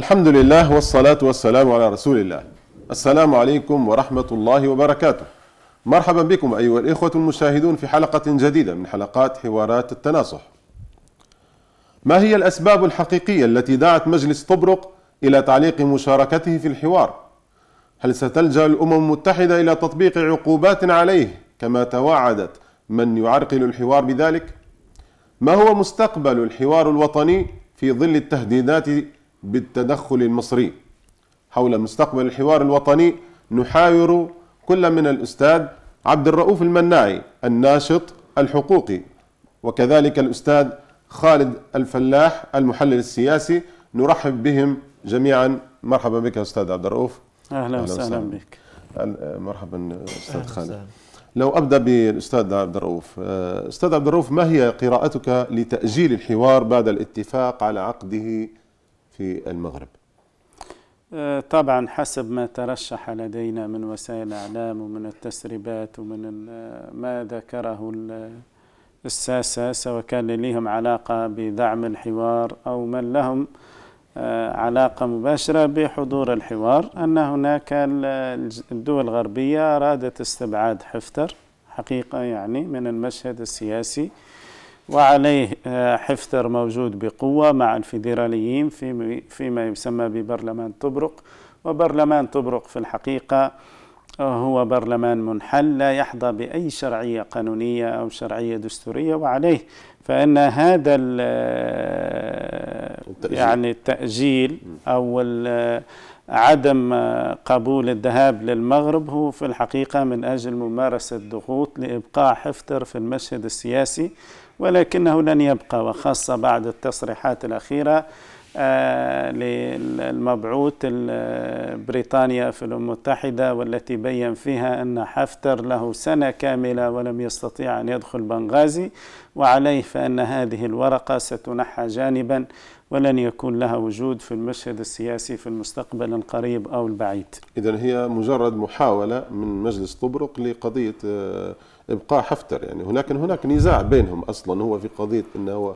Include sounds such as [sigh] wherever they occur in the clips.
الحمد لله والصلاة والسلام على رسول الله السلام عليكم ورحمة الله وبركاته مرحبا بكم أيها الإخوة المشاهدون في حلقة جديدة من حلقات حوارات التناصح ما هي الأسباب الحقيقية التي دعت مجلس طبرق إلى تعليق مشاركته في الحوار؟ هل ستلجأ الأمم المتحدة إلى تطبيق عقوبات عليه كما توعدت من يعرقل الحوار بذلك؟ ما هو مستقبل الحوار الوطني في ظل التهديدات بالتدخل المصري حول مستقبل الحوار الوطني نحاور كل من الأستاذ عبد الرؤوف المناعي الناشط الحقوقي وكذلك الأستاذ خالد الفلاح المحلل السياسي نرحب بهم جميعا مرحبا بك أستاذ عبد الرؤوف أهلا وسهلا بك آه، مرحبا آه، أستاذ خالد لو أبدأ بالأستاذ عبد الرؤوف آه، أستاذ عبد الرؤوف ما هي قراءتك لتأجيل الحوار بعد الاتفاق على عقده في المغرب آه، طبعا حسب ما ترشح لدينا من وسائل الإعلام ومن التسريبات ومن آه، ما ذكره الساسة سواء كان لهم علاقة بدعم الحوار أو من لهم آه، علاقة مباشرة بحضور الحوار أن هناك الدول الغربية أرادت استبعاد حفتر حقيقة يعني من المشهد السياسي وعليه آه، حفتر موجود بقوة مع الفيدراليين فيما يسمى ببرلمان طبرق وبرلمان طبرق في الحقيقة آه، هو برلمان منحل لا يحظى بأي شرعية قانونية أو شرعية دستورية وعليه فإن هذا آه، التأجيل. يعني التأجيل أو عدم قبول الذهاب للمغرب هو في الحقيقة من أجل ممارسة ضغوط لإبقاء حفتر في المشهد السياسي ولكنه لن يبقى وخاصة بعد التصريحات الأخيرة آه، للمبعوث بريطانيا في الأمم المتحدة والتي بين فيها أن حفتر له سنة كاملة ولم يستطيع أن يدخل بنغازي وعليه فأن هذه الورقة ستنحى جانبا ولن يكون لها وجود في المشهد السياسي في المستقبل القريب أو البعيد إذا هي مجرد محاولة من مجلس طبرق لقضية آه، ابقاء حفتر يعني هناك هناك نزاع بينهم اصلا هو في قضيه انه هو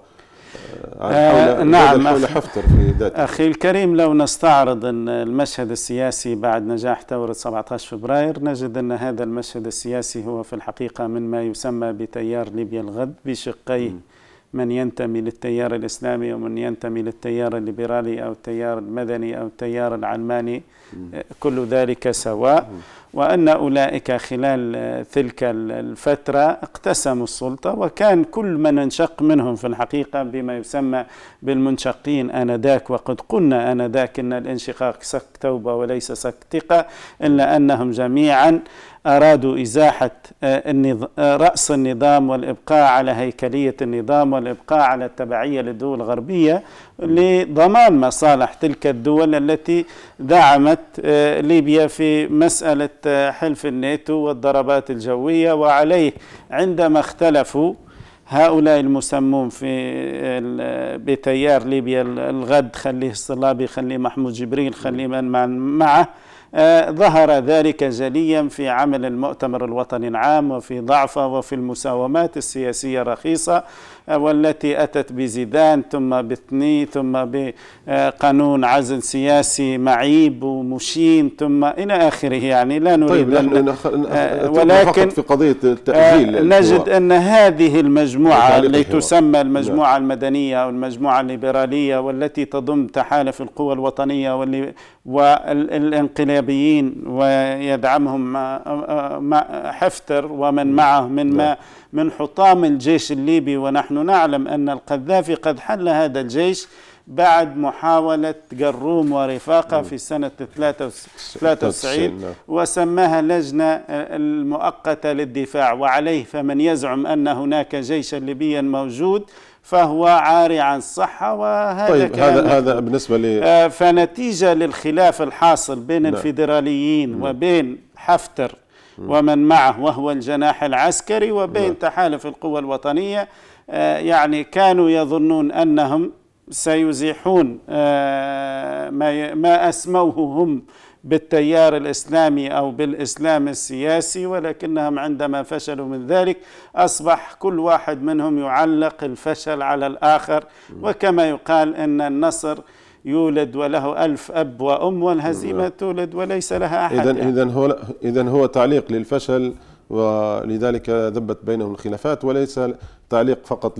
آه, آه، نعم حول حفتر في ذاته أخي الكريم لو نستعرض المشهد السياسي بعد نجاح ثورة 17 فبراير نجد أن هذا المشهد السياسي هو في الحقيقة من ما يسمى بتيار ليبيا الغد بشقيه من ينتمي للتيار الإسلامي ومن ينتمي للتيار الليبرالي أو التيار المدني أو التيار العلماني آه، كل ذلك سواء وأن أولئك خلال تلك الفترة اقتسموا السلطة وكان كل من انشق منهم في الحقيقة بما يسمى بالمنشقين آنذاك وقد قلنا آنذاك أن الانشقاق سك توبة وليس سك ثقة إلا أنهم جميعا أرادوا إزاحة آه، آه، رأس النظام والإبقاء على هيكلية النظام والإبقاء على التبعية للدول الغربية لضمان مصالح تلك الدول التي دعمت آه، ليبيا في مسألة حلف الناتو والضربات الجوية وعليه عندما اختلفوا هؤلاء المسمون في بتيار ليبيا الغد خليه الصلابي خليه محمود جبريل خليه من معه ظهر ذلك جليا في عمل المؤتمر الوطني العام وفي ضعفه وفي المساومات السياسيه الرخيصه والتي أتت بزيدان ثم بثني ثم بقانون عزل سياسي معيب ومشين ثم إلى آخره يعني لا نريد طيب أن نخ... آه، ولكن في قضية التأجيل آه، نجد أن هذه المجموعة التي تسمى نعم. المجموعة نعم. المدنية أو المجموعة الليبرالية والتي تضم تحالف القوى الوطنية واللي والانقلابيين ويدعمهم حفتر ومن نعم. معه من نعم. ما من حطام الجيش الليبي ونحن نعلم أن القذافي قد حل هذا الجيش بعد محاولة قروم ورفاقة في سنة 93 وسماها لجنة آه، المؤقتة للدفاع وعليه فمن يزعم أن هناك جيشا ليبيا موجود فهو عاري عن الصحة وهذا طيب هذا هذا بالنسبة ل آه، فنتيجة للخلاف الحاصل بين نعم. الفيدراليين وبين حفتر ومن معه وهو الجناح العسكري وبين نعم. تحالف القوى الوطنية آه، يعني كانوا يظنون أنهم سيزيحون آه، ما ما أسموه هم بالتيار الإسلامي أو بالإسلام السياسي ولكنهم عندما فشلوا من ذلك أصبح كل واحد منهم يعلق الفشل على الآخر وكما يقال أن النصر يولد وله ألف أب وأم والهزيمة نعم. تولد وليس لها أحد إذا يعني. إذا هو إذا هو تعليق للفشل ولذلك ذبت بينهم الخلافات وليس تعليق فقط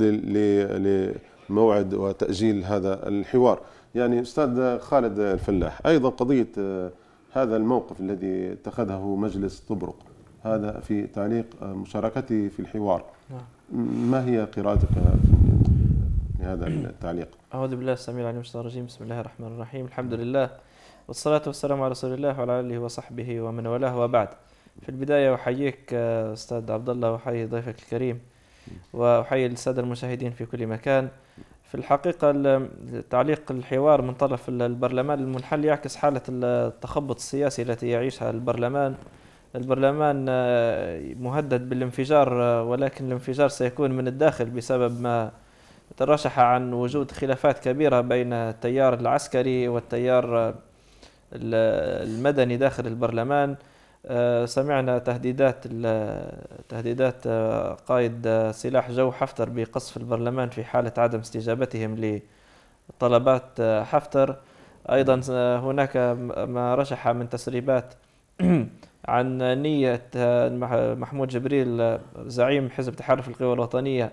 لموعد وتأجيل هذا الحوار يعني أستاذ خالد الفلاح أيضا قضية آه، هذا الموقف الذي اتخذه مجلس طبرق هذا في تعليق آه، مشاركته في الحوار نعم. ما هي قراءتك هذا التعليق أعوذ بالله السميع العليم من الرجيم بسم الله الرحمن الرحيم الحمد لله والصلاة والسلام على رسول الله وعلى آله وصحبه ومن والاه وبعد في البداية أحييك آه، أستاذ عبد الله وأحيي ضيفك الكريم وأحيي السادة المشاهدين في كل مكان في الحقيقة تعليق الحوار من طرف البرلمان المنحل يعكس حالة التخبط السياسي التي يعيشها البرلمان البرلمان آه، مهدد بالانفجار آه، ولكن الانفجار سيكون من الداخل بسبب ما ترشح عن وجود خلافات كبيرة بين التيار العسكري والتيار المدني داخل البرلمان آه، سمعنا تهديدات تهديدات آه، قائد آه، سلاح جو حفتر بقصف البرلمان في حالة عدم استجابتهم لطلبات حفتر أيضا هناك ما رشح من تسريبات [clears throat] عن نية محمود جبريل زعيم حزب تحالف القوى الوطنية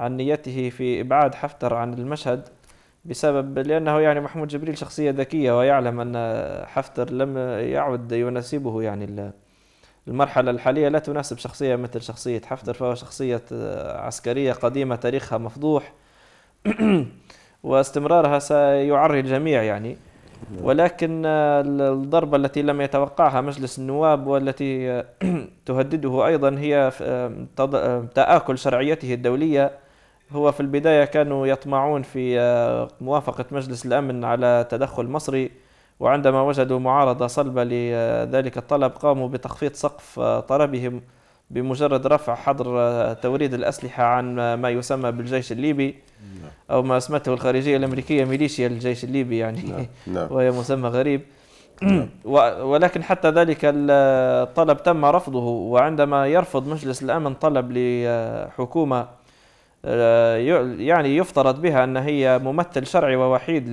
عن نيته في إبعاد حفتر عن المشهد بسبب لأنه يعني محمود جبريل شخصية ذكية ويعلم أن حفتر لم يعد يناسبه يعني المرحلة الحالية لا تناسب شخصية مثل شخصية حفتر فهو شخصية عسكرية قديمة تاريخها مفضوح [clears throat] واستمرارها سيعري الجميع يعني ولكن الضربة التي لم يتوقعها مجلس النواب والتي [clears throat] تهدده أيضا هي تآكل شرعيته الدولية هو في البداية كانوا يطمعون في آه، موافقة مجلس الأمن على تدخل مصري وعندما وجدوا معارضة صلبة لذلك الطلب قاموا بتخفيض سقف آه، طلبهم بمجرد رفع حظر آه، توريد الأسلحة عن ما يسمى بالجيش الليبي نعم. أو ما اسمته الخارجية الأمريكية ميليشيا الجيش الليبي يعني نعم. [laughs] نعم. وهي مسمى غريب [clears throat] ولكن حتى ذلك الطلب تم رفضه وعندما يرفض مجلس الأمن طلب لحكومة آه، يعني يفترض بها أن هي ممثل شرعي ووحيد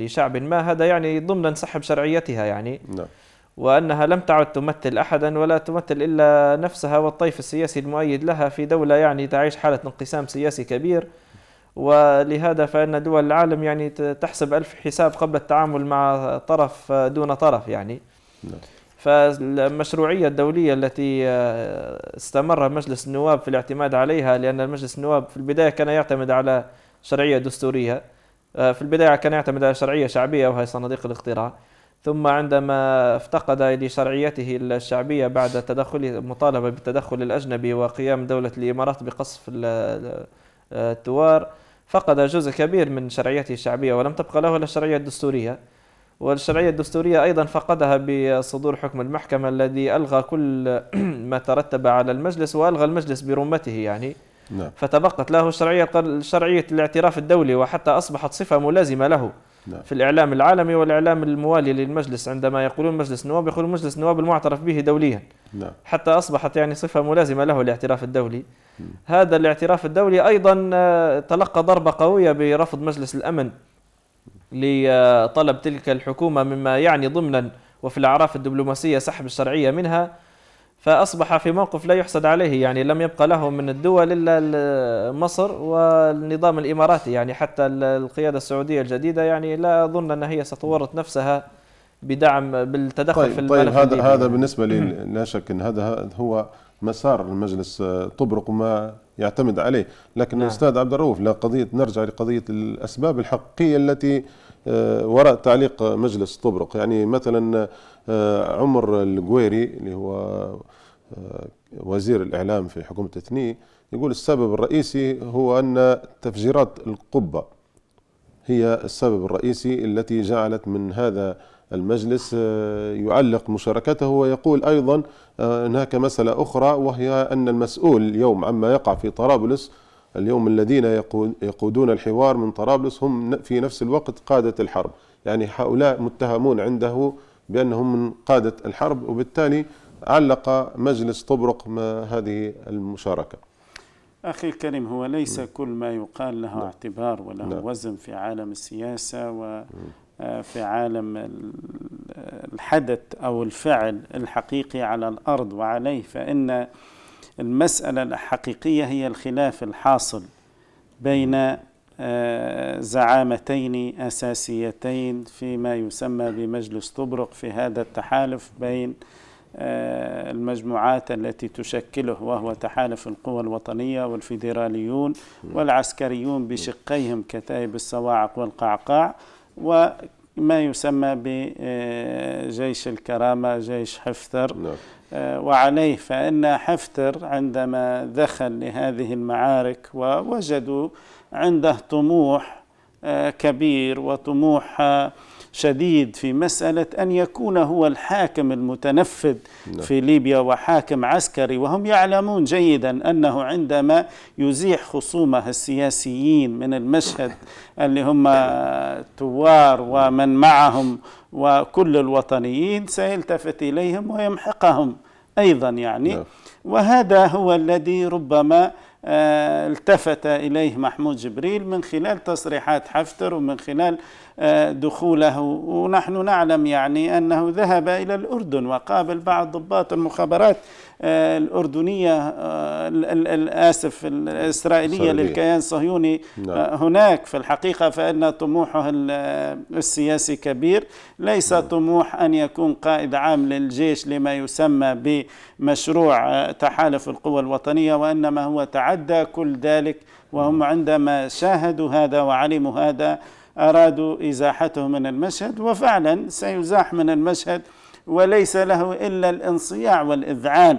لشعب ما هذا يعني ضمن سحب شرعيتها يعني نعم. وأنها لم تعد تمثل أحدا ولا تمثل إلا نفسها والطيف السياسي المؤيد لها في دولة يعني تعيش حالة انقسام سياسي كبير ولهذا فإن دول العالم يعني تحسب ألف حساب قبل التعامل مع طرف دون طرف يعني نعم. فالمشروعية الدولية التي آه، استمر مجلس النواب في الاعتماد عليها لأن المجلس النواب في البداية كان يعتمد على شرعية دستورية آه، في البداية كان يعتمد على شرعية شعبية وهي صناديق الاقتراع ثم عندما افتقد لشرعيته الشعبية بعد تدخل مطالبة بالتدخل الأجنبي وقيام دولة الإمارات بقصف الثوار آه، فقد جزء كبير من شرعيته الشعبية ولم تبقى له إلا الشرعية الدستورية والشرعية الدستورية أيضا فقدها بصدور حكم المحكمة الذي ألغى كل [clears throat] ما ترتب على المجلس وألغى المجلس برمته يعني نعم. فتبقت له الشرعية شرعية الاعتراف الدولي وحتى أصبحت صفة ملازمة له نعم. في الإعلام العالمي والإعلام الموالي للمجلس عندما يقولون مجلس النواب يقولون مجلس النواب المعترف به دوليا نعم. حتى أصبحت يعني صفة ملازمة له الاعتراف الدولي هذا الاعتراف الدولي أيضا آه، تلقى ضربة قوية برفض مجلس الأمن لطلب تلك الحكومة مما يعني ضمنا وفي الأعراف الدبلوماسية سحب الشرعية منها فأصبح في موقف لا يحسد عليه يعني لم يبقى له من الدول إلا مصر والنظام الإماراتي يعني حتى القيادة السعودية الجديدة يعني لا أظن أن هي ستورط نفسها بدعم بالتدخل طيب في طيب، الملف طيب هذا هذا بالنسبة لي لا شك أن هذا هو مسار المجلس طبرق ما يعتمد عليه لكن نعم. الأستاذ عبد الرؤوف لقضية نرجع لقضية الأسباب الحقيقية التي آه، وراء تعليق مجلس طبرق يعني مثلا آه، عمر القويري اللي هو آه، وزير الإعلام في حكومة اثني يقول السبب الرئيسي هو أن تفجيرات القبة هي السبب الرئيسي التي جعلت من هذا المجلس آه، يعلق مشاركته ويقول أيضا آه، هناك مسألة أخرى وهي أن المسؤول اليوم عما يقع في طرابلس اليوم الذين يقودون الحوار من طرابلس هم في نفس الوقت قادة الحرب يعني هؤلاء متهمون عنده بأنهم من قادة الحرب وبالتالي علق مجلس طبرق ما هذه المشاركة أخي الكريم هو ليس كل ما يقال له نعم. اعتبار وله نعم. وزن في عالم السياسة و آه، في عالم الحدث أو الفعل الحقيقي على الأرض وعليه فإن المسألة الحقيقية هي الخلاف الحاصل بين آه، زعامتين أساسيتين فيما يسمى بمجلس طبرق في هذا التحالف بين آه، المجموعات التي تشكله وهو تحالف القوى الوطنية والفيدراليون والعسكريون بشقيهم كتائب الصواعق والقعقاع وما يسمى بجيش الكرامة جيش حفتر نعم. آه، وعليه فإن حفتر عندما دخل لهذه المعارك ووجدوا عنده طموح آه، كبير وطموح آه، شديد في مسألة أن يكون هو الحاكم المتنفذ نعم. في ليبيا وحاكم عسكري وهم يعلمون جيدا أنه عندما يزيح خصومه السياسيين من المشهد [laughs] اللي هم توار ومن معهم وكل الوطنيين سيلتفت إليهم ويمحقهم أيضا يعني نعم. وهذا هو الذي ربما آه، التفت إليه محمود جبريل من خلال تصريحات حفتر ومن خلال دخوله ونحن نعلم يعني أنه ذهب إلى الأردن وقابل بعض ضباط المخابرات آه، الأردنية آه، الآسف الإسرائيلية صحيح. للكيان الصهيوني نعم. آه، هناك في الحقيقة فإن طموحه السياسي كبير ليس نعم. طموح أن يكون قائد عام للجيش لما يسمى بمشروع تحالف القوى الوطنية وإنما هو تعدى كل ذلك وهم نعم. عندما شاهدوا هذا وعلموا هذا أرادوا إزاحته من المشهد وفعلا سيزاح من المشهد وليس له إلا الانصياع والإذعان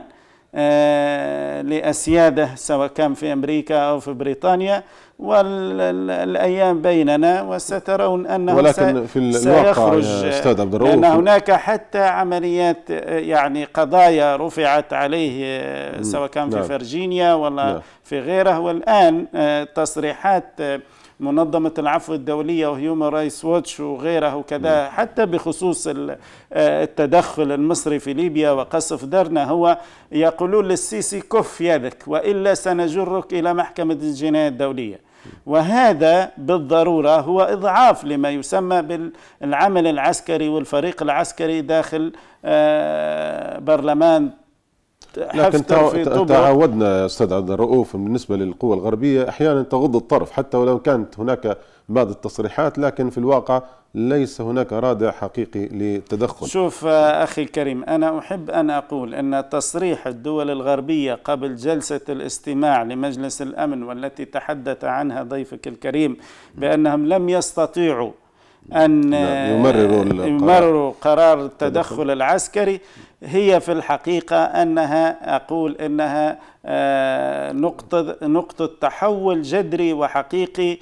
آه، لأسياده سواء كان في أمريكا أو في بريطانيا والأيام بيننا وسترون أنه ولكن في سيخرج أستاذ عبد الرؤوف لأن هناك حتى عمليات آه، يعني قضايا رفعت عليه آه، سواء كان في نعم. فرجينيا ولا نعم. في غيره والآن تصريحات منظمة العفو الدولية وهيومن رايس واتش وغيره وكذا نعم. حتى بخصوص آه، التدخل المصري في ليبيا وقصف درنا هو يقولون للسيسي كف يدك وإلا سنجرك إلى محكمة الجناية الدولية وهذا بالضرورة هو إضعاف لما يسمى بالعمل العسكري والفريق العسكري داخل آه، برلمان لكن تعودنا يا استاذ عبد الرؤوف بالنسبه للقوى الغربيه احيانا تغض الطرف حتى ولو كانت هناك بعض التصريحات لكن في الواقع ليس هناك رادع حقيقي للتدخل شوف آه، اخي الكريم انا احب ان اقول ان تصريح الدول الغربيه قبل جلسه الاستماع لمجلس الامن والتي تحدث عنها ضيفك الكريم بانهم لم يستطيعوا أن نعم، يمرروا, آه، يمرروا قرار التدخل العسكري هي في الحقيقة أنها أقول أنها آه، نقطة نقطة تحول جذري وحقيقي آه،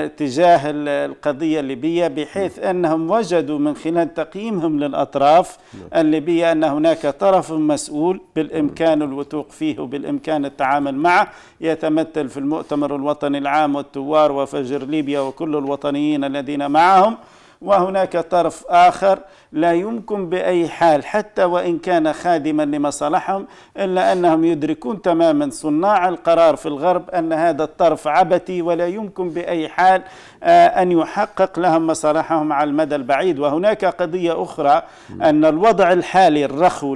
نعم. تجاه القضية الليبية بحيث نعم. أنهم وجدوا من خلال تقييمهم للأطراف نعم. الليبية أن هناك طرف مسؤول بالإمكان الوثوق فيه وبالإمكان التعامل معه يتمثل في المؤتمر الوطني العام والثوار وفجر ليبيا وكل الوطنيين الذين معهم وهناك طرف آخر لا يمكن بأي حال حتى وإن كان خادما لمصالحهم إلا أنهم يدركون تماما صناع القرار في الغرب أن هذا الطرف عبثي ولا يمكن بأي حال آه، أن يحقق لهم مصالحهم على المدى البعيد وهناك قضية أخرى أن الوضع الحالي الرخو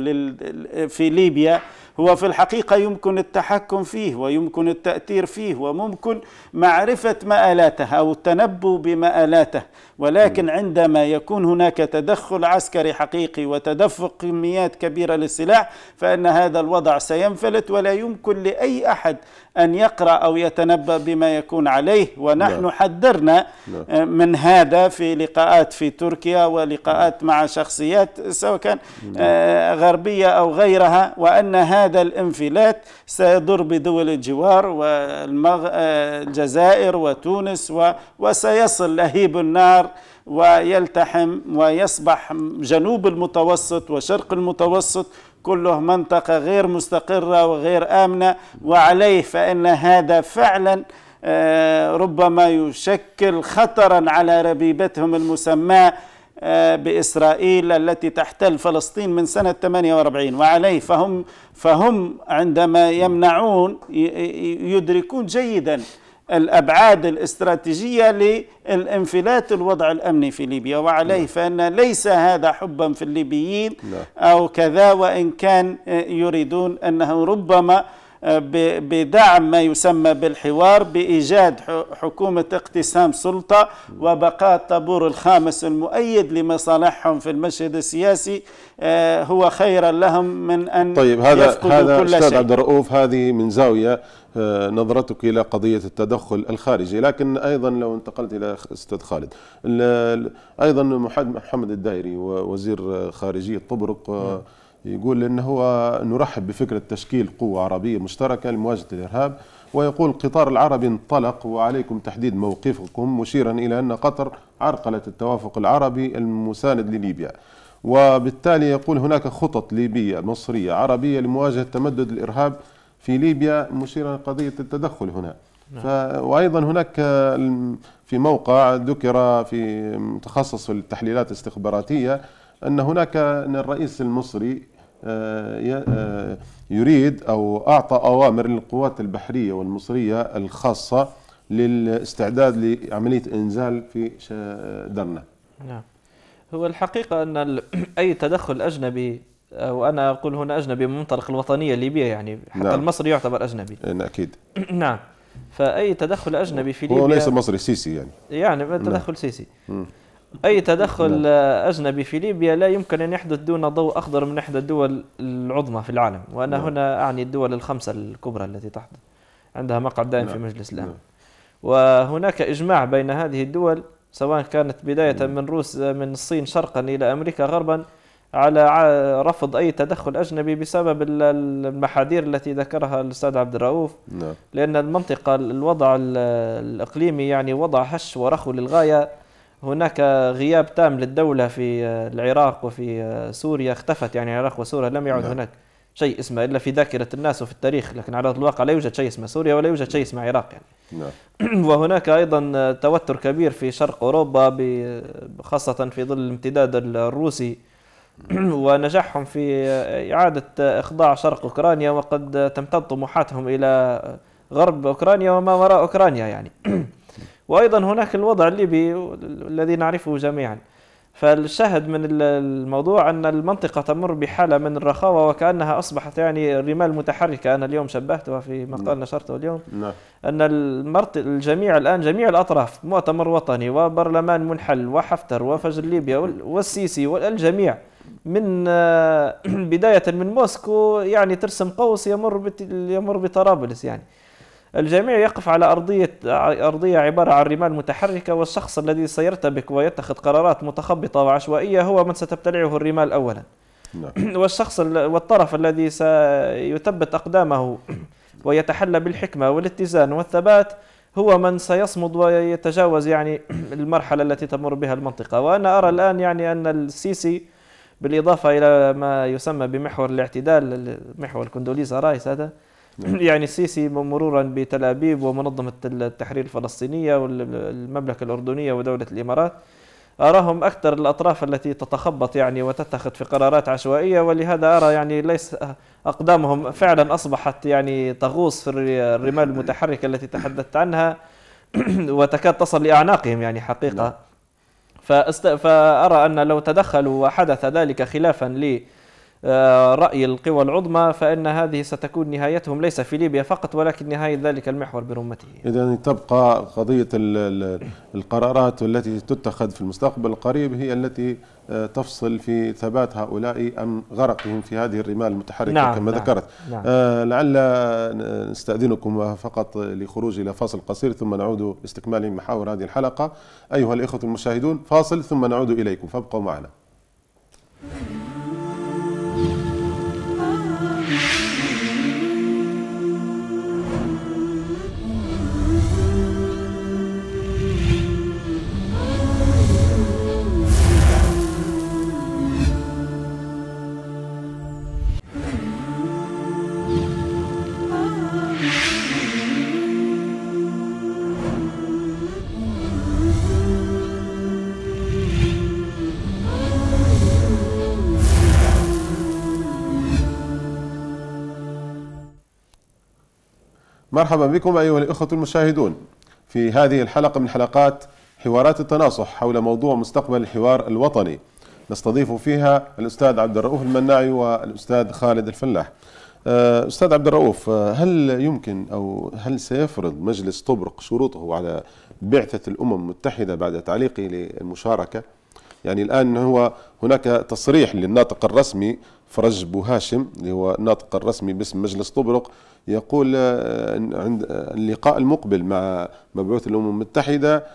في ليبيا هو في الحقيقة يمكن التحكم فيه ويمكن التأثير فيه وممكن معرفة مآلاته أو التنبؤ بمآلاته ولكن عندما يكون هناك تدخل عسكري حقيقي وتدفق كميات كبيرة للسلاح فإن هذا الوضع سينفلت ولا يمكن لأي أحد أن يقرأ أو يتنبأ بما يكون عليه ونحن لا. نعم. حذرنا لا. نعم. آه، من هذا في لقاءات في تركيا ولقاءات مع شخصيات سواء كان لا. نعم. آه، غربية أو غيرها وأن هذا الانفلات سيضر بدول الجوار والجزائر آه، وتونس و... وسيصل لهيب النار ويلتحم ويصبح جنوب المتوسط وشرق المتوسط كله منطقة غير مستقرة وغير آمنة وعليه فإن هذا فعلا آه، ربما يشكل خطرا على ربيبتهم المسماه آه، بإسرائيل التي تحتل فلسطين من سنة 48 وعليه فهم فهم عندما يمنعون يدركون جيدا الأبعاد الاستراتيجية للانفلات الوضع الأمني في ليبيا وعليه نعم. فأن ليس هذا حبا في الليبيين نعم. أو كذا وإن كان يريدون أنه ربما بدعم ما يسمى بالحوار بإيجاد حكومة اقتسام سلطة وبقاء الطابور الخامس المؤيد لمصالحهم في المشهد السياسي آه، هو خيرا لهم من أن طيب هذا يفقدوا هذا كل أستاذ عبد الرؤوف هذه من زاوية آه، نظرتك إلى قضية التدخل الخارجي لكن أيضا لو انتقلت إلى أستاذ خالد أيضا محمد الدائري وزير خارجية طبرق آه، يقول إن هو نرحب بفكرة تشكيل قوة عربية مشتركة لمواجهة الإرهاب ويقول القطار العربي انطلق وعليكم تحديد موقفكم مشيرا إلى أن قطر عرقلت التوافق العربي المساند لليبيا وبالتالي يقول هناك خطط ليبية مصرية عربية لمواجهة تمدد الإرهاب في ليبيا مشيرا قضية التدخل هنا نعم. ف... وأيضا هناك في موقع ذكر في متخصص في التحليلات الاستخباراتية أن هناك أن الرئيس المصري آه، آه، يريد أو أعطى أوامر للقوات البحرية والمصرية الخاصة للاستعداد لعملية إنزال في درنا نعم هو الحقيقة أن [clears throat] أي تدخل أجنبي آه، وأنا أقول هنا أجنبي من منطلق الوطنية الليبية يعني حتى نعم. المصري يعتبر أجنبي إيه، نعم، أكيد [clears throat] نعم فأي تدخل أجنبي في ليبيا هو ليس مصري سيسي يعني يعني نعم. تدخل نعم. سيسي م. أي تدخل نعم. أجنبي في ليبيا لا يمكن أن يحدث دون ضوء أخضر من إحدى الدول العظمى في العالم وأنا لا. نعم. هنا أعني الدول الخمسة الكبرى التي تحدث عندها مقعد دائم في نعم. مجلس الأمن نعم. وهناك إجماع بين هذه الدول سواء كانت بداية من روس من الصين شرقا إلى أمريكا غربا على رفض أي تدخل أجنبي بسبب المحاذير التي ذكرها الأستاذ عبد الرؤوف نعم. لأن المنطقة الوضع الإقليمي يعني وضع هش ورخو للغاية هناك غياب تام للدولة في آه، العراق وفي آه، سوريا اختفت يعني العراق وسوريا لم يعد نعم. هناك شيء اسمه إلا في ذاكرة الناس وفي التاريخ لكن على الواقع لا يوجد شيء اسمه سوريا ولا يوجد شيء اسمه عراق يعني نعم. [clears throat] وهناك أيضا آه، توتر كبير في شرق أوروبا خاصة في ظل الامتداد الروسي [clears throat] ونجاحهم في إعادة إخضاع شرق أوكرانيا وقد تمتد طموحاتهم إلى غرب أوكرانيا وما وراء أوكرانيا يعني [clears throat] وايضا هناك الوضع الليبي الذي نعرفه جميعا فالشاهد من الموضوع ان المنطقه تمر بحاله من الرخاوه وكانها اصبحت يعني الرمال متحركه انا اليوم شبهتها في مقال نعم. نشرته اليوم نعم. ان المرت الجميع الان جميع الاطراف مؤتمر وطني وبرلمان منحل وحفتر وفجر ليبيا والسيسي والجميع من آه، [clears throat] بدايه من موسكو يعني ترسم قوس يمر يمر بطرابلس يعني الجميع يقف على أرضية أرضية عبارة عن رمال متحركة والشخص الذي سيرتبك ويتخذ قرارات متخبطة وعشوائية هو من ستبتلعه الرمال أولا نعم. [clears throat] والشخص والطرف الذي سيثبت أقدامه ويتحلى بالحكمة والاتزان والثبات هو من سيصمد ويتجاوز يعني [clears throat] المرحلة التي تمر بها المنطقة وأنا أرى الآن يعني أن السيسي بالإضافة إلى ما يسمى بمحور الاعتدال محور كوندوليزا رايس هذا نعم. [laughs] يعني السيسي مرورا بتل ابيب ومنظمه التحرير الفلسطينيه والمملكه الاردنيه ودوله الامارات أراهم أكثر الأطراف التي تتخبط يعني وتتخذ في قرارات عشوائية ولهذا أرى يعني ليس أقدامهم فعلا أصبحت يعني تغوص في الرمال المتحركة التي تحدثت عنها [clears throat] وتكاد تصل لأعناقهم يعني حقيقة نعم. فأست... فأرى أن لو تدخلوا وحدث ذلك خلافا لي آه، رأي القوى العظمى فإن هذه ستكون نهايتهم ليس في ليبيا فقط ولكن نهاية ذلك المحور برمته إذا تبقى قضية القرارات التي تتخذ في المستقبل القريب هي التي آه، تفصل في ثبات هؤلاء أم غرقهم في هذه الرمال المتحركة نعم كما نعم ذكرت نعم آه، لعل نستأذنكم فقط لخروج إلى فاصل قصير ثم نعود لاستكمال محاور هذه الحلقة أيها الإخوة المشاهدون فاصل ثم نعود إليكم فابقوا معنا مرحبا بكم أيها الإخوة المشاهدون في هذه الحلقة من حلقات حوارات التناصح حول موضوع مستقبل الحوار الوطني نستضيف فيها الأستاذ عبد الرؤوف المناعي والأستاذ خالد الفلاح آه، أستاذ عبد الرؤوف آه، هل يمكن أو هل سيفرض مجلس طبرق شروطه على بعثة الأمم المتحدة بعد تعليقه للمشاركة يعني الآن هو هناك تصريح للناطق الرسمي فرج بوهاشم اللي هو الناطق الرسمي باسم مجلس طبرق يقول آه، عند آه، اللقاء المقبل مع مبعوث الأمم المتحدة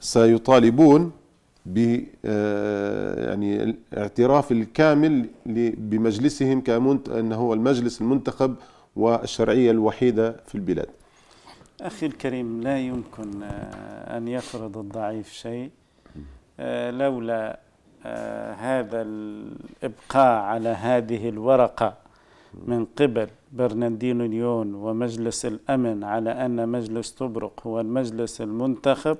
سيطالبون ب آه، يعني الاعتراف الكامل بمجلسهم كمنت انه هو المجلس المنتخب والشرعيه الوحيده في البلاد. اخي الكريم لا يمكن ان يفرض الضعيف شيء آه، لولا آه، هذا الإبقاء على هذه الورقة من قبل برناردينو ليون ومجلس الأمن على أن مجلس طبرق هو المجلس المنتخب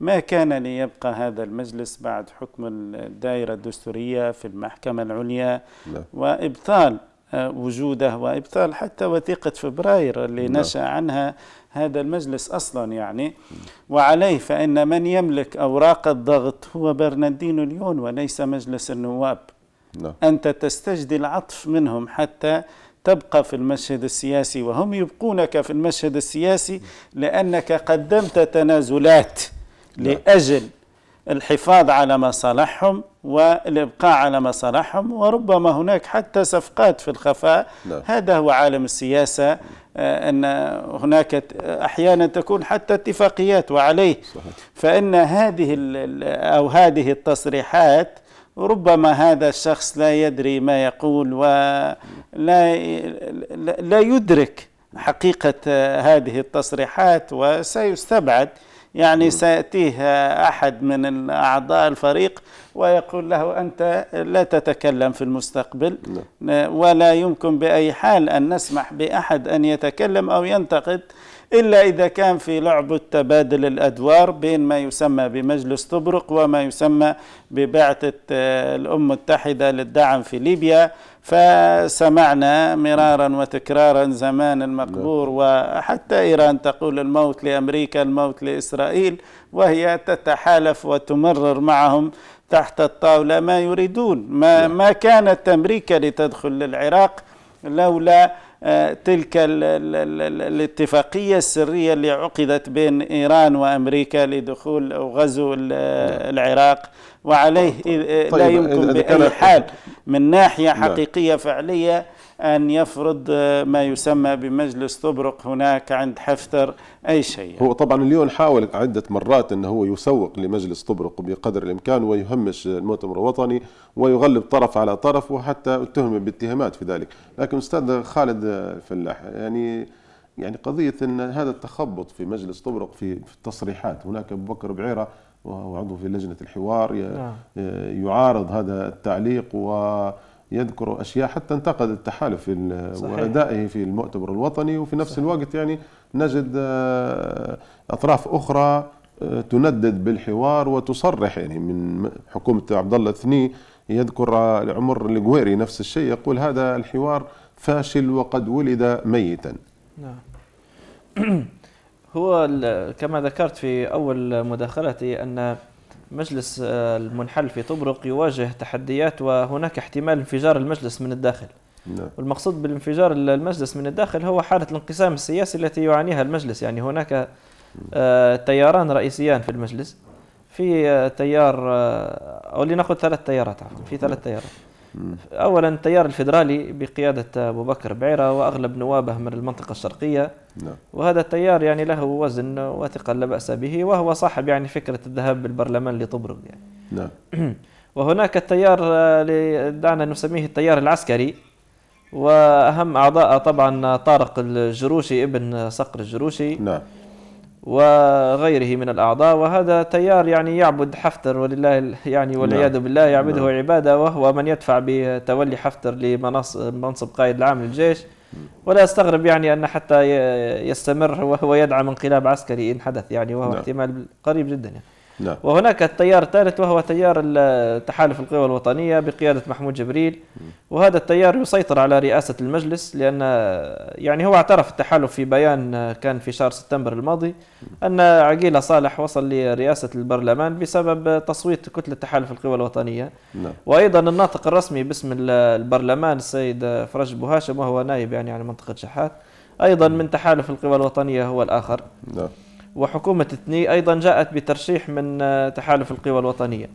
ما كان ليبقى هذا المجلس بعد حكم الدائرة الدستورية في المحكمة العليا لا. نعم. وإبطال آه، وجوده وإبطال حتى وثيقة فبراير اللي لا. نعم. نشأ عنها هذا المجلس أصلا يعني وعليه فإن من يملك أوراق الضغط هو برناردينو ليون وليس مجلس النواب لا. نعم. أنت تستجدي العطف منهم حتى تبقى في المشهد السياسي وهم يبقونك في المشهد السياسي لأنك قدمت تنازلات لأجل الحفاظ على مصالحهم والابقاء على مصالحهم وربما هناك حتى صفقات في الخفاء لا. نعم. هذا هو عالم السياسه آه، ان هناك احيانا تكون حتى اتفاقيات وعليه صحيح. فان هذه او هذه التصريحات ربما هذا الشخص لا يدري ما يقول ولا لا يدرك حقيقه هذه التصريحات وسيستبعد يعني سيأتيه أحد من أعضاء الفريق ويقول له أنت لا تتكلم في المستقبل نعم. ولا يمكن بأي حال أن نسمح بأحد أن يتكلم أو ينتقد إلا إذا كان في لعبة تبادل الأدوار بين ما يسمى بمجلس طبرق وما يسمى ببعثة آه، الأمم المتحدة للدعم في ليبيا فسمعنا مرارا وتكرارا زمان المقبور نعم. وحتى إيران تقول الموت لأمريكا الموت لإسرائيل وهي تتحالف وتمرر معهم تحت الطاولة ما يريدون ما, نعم. ما كانت أمريكا لتدخل للعراق لولا تلك الاتفاقية السرية اللي عقدت بين إيران وأمريكا لدخول وغزو غزو نعم. العراق وعليه طيب. لا طيب، يمكن بأي حال من ناحية نعم. حقيقية فعلية أن يفرض ما يسمى بمجلس طبرق هناك عند حفتر أي شيء هو طبعا اليوم حاول عدة مرات أنه هو يسوق لمجلس طبرق بقدر الإمكان ويهمش المؤتمر الوطني ويغلب طرف على طرف وحتى اتهم باتهامات في ذلك لكن أستاذ خالد الفلاح يعني يعني قضية أن هذا التخبط في مجلس طبرق في, في التصريحات هناك أبو بكر بعيرة وهو عضو في لجنة الحوار نعم. يعارض هذا التعليق و يذكر اشياء حتى انتقد التحالف في وادائه في المؤتمر الوطني وفي نفس صحيح. الوقت يعني نجد آه، اطراف اخرى آه، تندد بالحوار وتصرح يعني من حكومه عبد الله الثني يذكر عمر القويري نفس الشيء يقول هذا الحوار فاشل وقد ولد ميتا نعم [clears throat] هو كما ذكرت في اول مداخلتي ان مجلس آه، المنحل في طبرق يواجه تحديات وهناك احتمال انفجار المجلس من الداخل نعم. والمقصود بالانفجار المجلس من الداخل هو حالة الانقسام السياسي التي يعانيها المجلس يعني هناك آه، تياران رئيسيان في المجلس في آه، تيار أو لنأخذ ثلاث تيارات عفوا في ثلاث نعم. تيارات اولا التيار الفيدرالي بقياده ابو بكر بعيره واغلب نوابه من المنطقه الشرقيه نعم. وهذا التيار يعني له وزن وثقل لا باس به وهو صاحب يعني فكره الذهاب بالبرلمان لطبرق يعني نعم [clears throat] وهناك التيار دعنا نسميه التيار العسكري واهم اعضاء طبعا طارق الجروشي ابن صقر الجروشي نعم وغيره من الأعضاء وهذا تيار يعني يعبد حفتر ولله يعني نعم. والعياذ بالله يعبده لا. نعم. عبادة وهو من يدفع بتولي حفتر لمنصب قائد العام للجيش ولا استغرب يعني أن حتى يستمر وهو يدعم انقلاب عسكري إن حدث يعني وهو لا. نعم. احتمال قريب جدا يعني. نعم. وهناك التيار الثالث وهو تيار تحالف القوى الوطنية بقيادة محمود جبريل وهذا التيار يسيطر على رئاسة المجلس لأن يعني هو اعترف التحالف في بيان كان في شهر سبتمبر الماضي أن عقيلة صالح وصل لرئاسة البرلمان بسبب تصويت كتلة تحالف القوى الوطنية نعم. وأيضا الناطق الرسمي باسم البرلمان السيد فرج بوهاشم وهو نائب يعني عن منطقة شحات أيضا نعم. من تحالف القوى الوطنية هو الآخر نعم. وحكومة تني أيضا جاءت بترشيح من آه، تحالف القوى الوطنية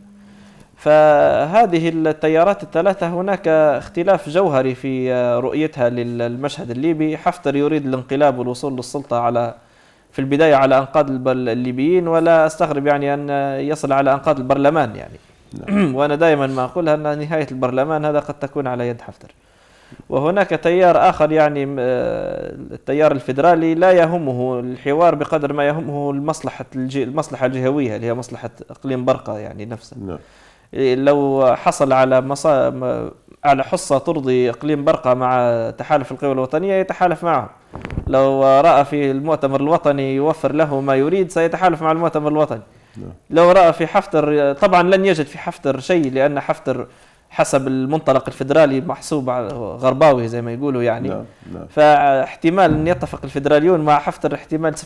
فهذه التيارات الثلاثة هناك اختلاف جوهري في آه، رؤيتها للمشهد الليبي حفتر يريد الانقلاب والوصول للسلطة على في البداية على أنقاض الليبيين ولا أستغرب يعني أن يصل على أنقاض البرلمان يعني نعم. [clears throat] وأنا دائما ما أقولها أن نهاية البرلمان هذا قد تكون على يد حفتر وهناك تيار آخر يعني آه، التيار الفيدرالي لا يهمه الحوار بقدر ما يهمه المصلحة المصلحة الجهوية اللي هي مصلحة إقليم برقة يعني نفسه نعم. لو حصل على مصا... على حصة ترضي إقليم برقة مع تحالف القوى الوطنية يتحالف معه لو رأى في المؤتمر الوطني يوفر له ما يريد سيتحالف مع المؤتمر الوطني نعم. لو رأى في حفتر طبعا لن يجد في حفتر شيء لأن حفتر حسب المنطلق الفدرالي محسوب غرباوي زي ما يقولوا يعني نعم. نعم. فاحتمال ان يتفق الفدراليون مع حفتر احتمال 0%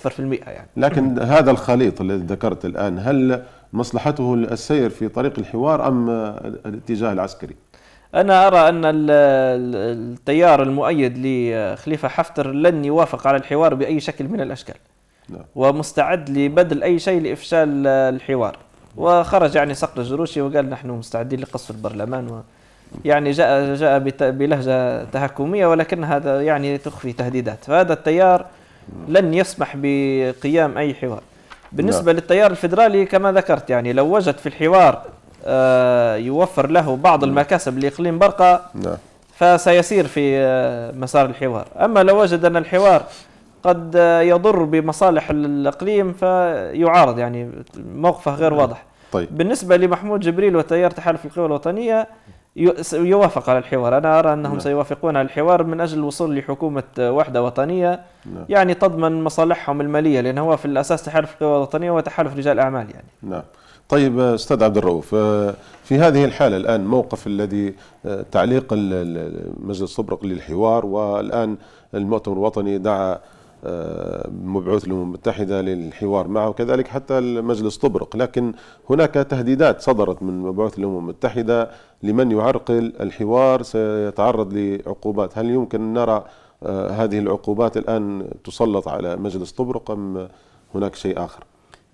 يعني لكن هذا الخليط الذي ذكرت الان هل مصلحته السير في طريق الحوار ام الاتجاه العسكري؟ أنا أرى أن التيار المؤيد لخليفة حفتر لن يوافق على الحوار بأي شكل من الأشكال لا. نعم. ومستعد لبذل أي شيء لإفشال الحوار وخرج يعني صقر الجروشي وقال نحن مستعدين لقصف البرلمان و يعني جاء جاء بلهجه تهكميه ولكن هذا يعني تخفي تهديدات فهذا التيار لن يسمح بقيام اي حوار بالنسبه نعم. للتيار الفيدرالي كما ذكرت يعني لو وجد في الحوار آه، يوفر له بعض نعم. المكاسب لاقليم برقه نعم. فسيسير في آه، مسار الحوار اما لو وجد ان الحوار قد آه، يضر بمصالح الاقليم فيعارض يعني موقفه غير واضح طيب. بالنسبة لمحمود جبريل وتيار تحالف القوى الوطنية يوافق على الحوار أنا أرى أنهم لا. نعم. سيوافقون على الحوار من أجل الوصول لحكومة آه، وحدة وطنية لا. نعم. يعني تضمن مصالحهم المالية لأن هو في الأساس تحالف القوى الوطنية وتحالف رجال أعمال يعني نعم طيب آه، استاذ عبد الرؤوف آه، في هذه الحاله الان موقف الذي تعليق مجلس طبرق للحوار والان المؤتمر الوطني دعا مبعوث الامم المتحده للحوار معه وكذلك حتى مجلس طبرق لكن هناك تهديدات صدرت من مبعوث الامم المتحده لمن يعرقل الحوار سيتعرض لعقوبات هل يمكن نرى آه، هذه العقوبات الان تسلط على مجلس طبرق ام هناك شيء اخر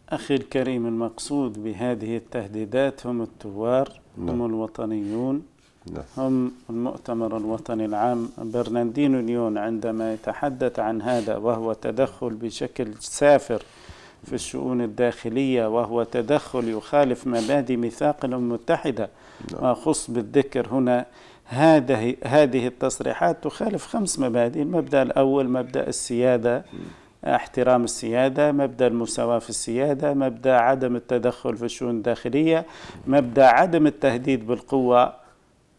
اخي الكريم المقصود بهذه التهديدات هم الثوار هم نعم. الوطنيون نعم. هم المؤتمر الوطني العام برناندين ليون عندما يتحدث عن هذا وهو تدخل بشكل سافر في الشؤون الداخلية وهو تدخل يخالف مبادئ ميثاق الأمم المتحدة وخص نعم. بالذكر هنا هذه هذه التصريحات تخالف خمس مبادئ المبدأ الأول مبدأ السيادة نعم. احترام السيادة مبدأ المساواة في السيادة مبدأ عدم التدخل في الشؤون الداخلية مبدأ عدم التهديد بالقوة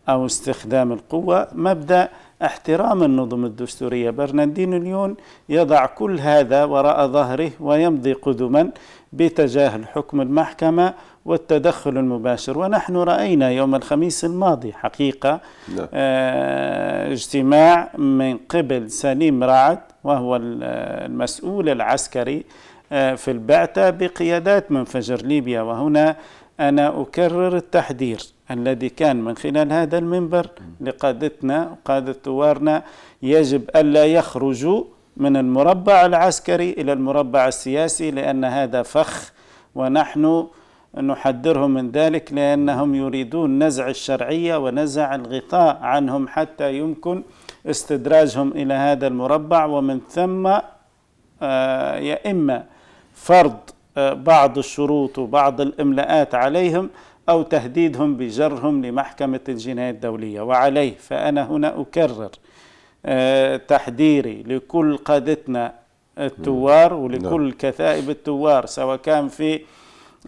أو استخدام القوة مبدأ احترام النظم الدستورية برناندين ليون يضع كل هذا وراء ظهره ويمضي قدما بتجاهل حكم المحكمة والتدخل المباشر ونحن رأينا يوم الخميس الماضي حقيقة نعم. آه، اجتماع من قبل سليم رعد وهو المسؤول العسكري آه، في البعثة بقيادات منفجر ليبيا وهنا أنا أكرر التحذير الذي كان من خلال هذا المنبر لقادتنا وقادة ثوارنا يجب ألا يخرجوا من المربع العسكري إلى المربع السياسي لأن هذا فخ ونحن نحذرهم من ذلك لأنهم يريدون نزع الشرعية ونزع الغطاء عنهم حتى يمكن استدراجهم إلى هذا المربع ومن ثم آه، يا إما فرض بعض الشروط وبعض الاملاءات عليهم او تهديدهم بجرهم لمحكمه الجنايه الدوليه وعليه فانا هنا اكرر آه، تحذيري لكل قادتنا الثوار ولكل نعم. كتائب الثوار سواء كان في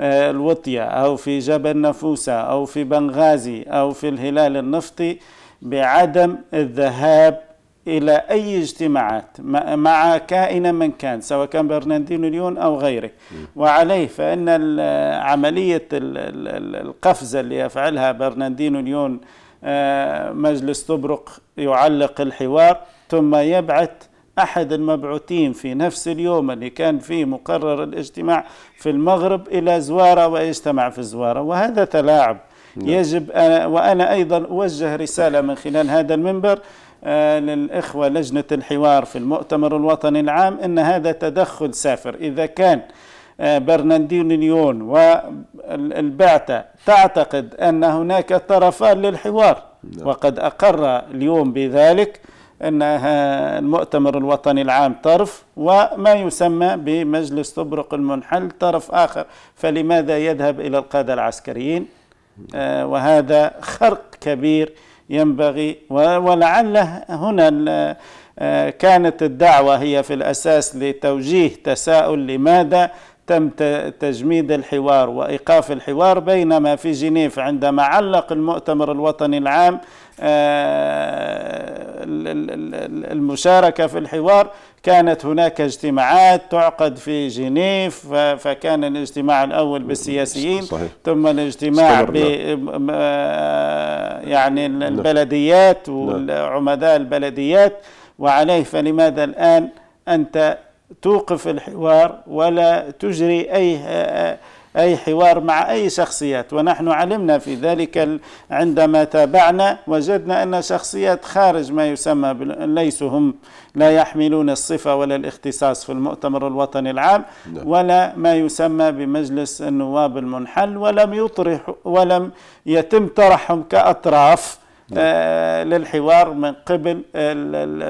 آه، الوطية أو في جبل نفوسة أو في بنغازي أو في الهلال النفطي بعدم الذهاب إلى أي اجتماعات مع كائنا من كان سواء كان برناردينو ليون أو غيره وعليه فإن عملية القفزة اللي يفعلها برناردينو ليون آه، مجلس طبرق يعلق الحوار ثم يبعث أحد المبعوثين في نفس اليوم اللي كان فيه مقرر الاجتماع في المغرب إلى زوارة ويجتمع في زوارة وهذا تلاعب نعم. يجب أنا آه، وأنا أيضا أوجه رسالة من خلال هذا المنبر آه، للإخوة لجنة الحوار في المؤتمر الوطني العام أن هذا تدخل سافر إذا كان آه، برناندين ليون والبعثة تعتقد أن هناك طرفان للحوار نعم. وقد أقر اليوم بذلك أن المؤتمر الوطني العام طرف وما يسمى بمجلس طبرق المنحل طرف آخر فلماذا يذهب إلى القادة العسكريين آه، وهذا خرق كبير ينبغي ولعل هنا آه، كانت الدعوة هي في الأساس لتوجيه تساؤل لماذا تم تجميد الحوار وايقاف الحوار بينما في جنيف عندما علق المؤتمر الوطني العام آه، المشاركه في الحوار كانت هناك اجتماعات تعقد في جنيف فكان الاجتماع الاول بالسياسيين صحيح. ثم الاجتماع ب آه، يعني نعم. البلديات نعم. وعمداء البلديات وعليه فلماذا الان انت توقف الحوار ولا تجري أي أي حوار مع أي شخصيات ونحن علمنا في ذلك عندما تابعنا وجدنا أن شخصيات خارج ما يسمى ليسوا هم لا يحملون الصفة ولا الاختصاص في المؤتمر الوطني العام نعم. ولا ما يسمى بمجلس النواب المنحل ولم يطرح ولم يتم طرحهم كأطراف نعم. آه، للحوار من قبل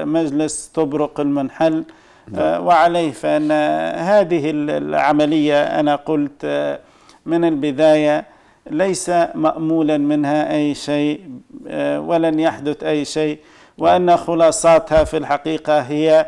مجلس طبرق المنحل آه، وعليه فأن هذه العملية أنا قلت آه، من البداية ليس مأمولا منها أي شيء آه، ولن يحدث أي شيء وأن خلاصاتها في الحقيقة هي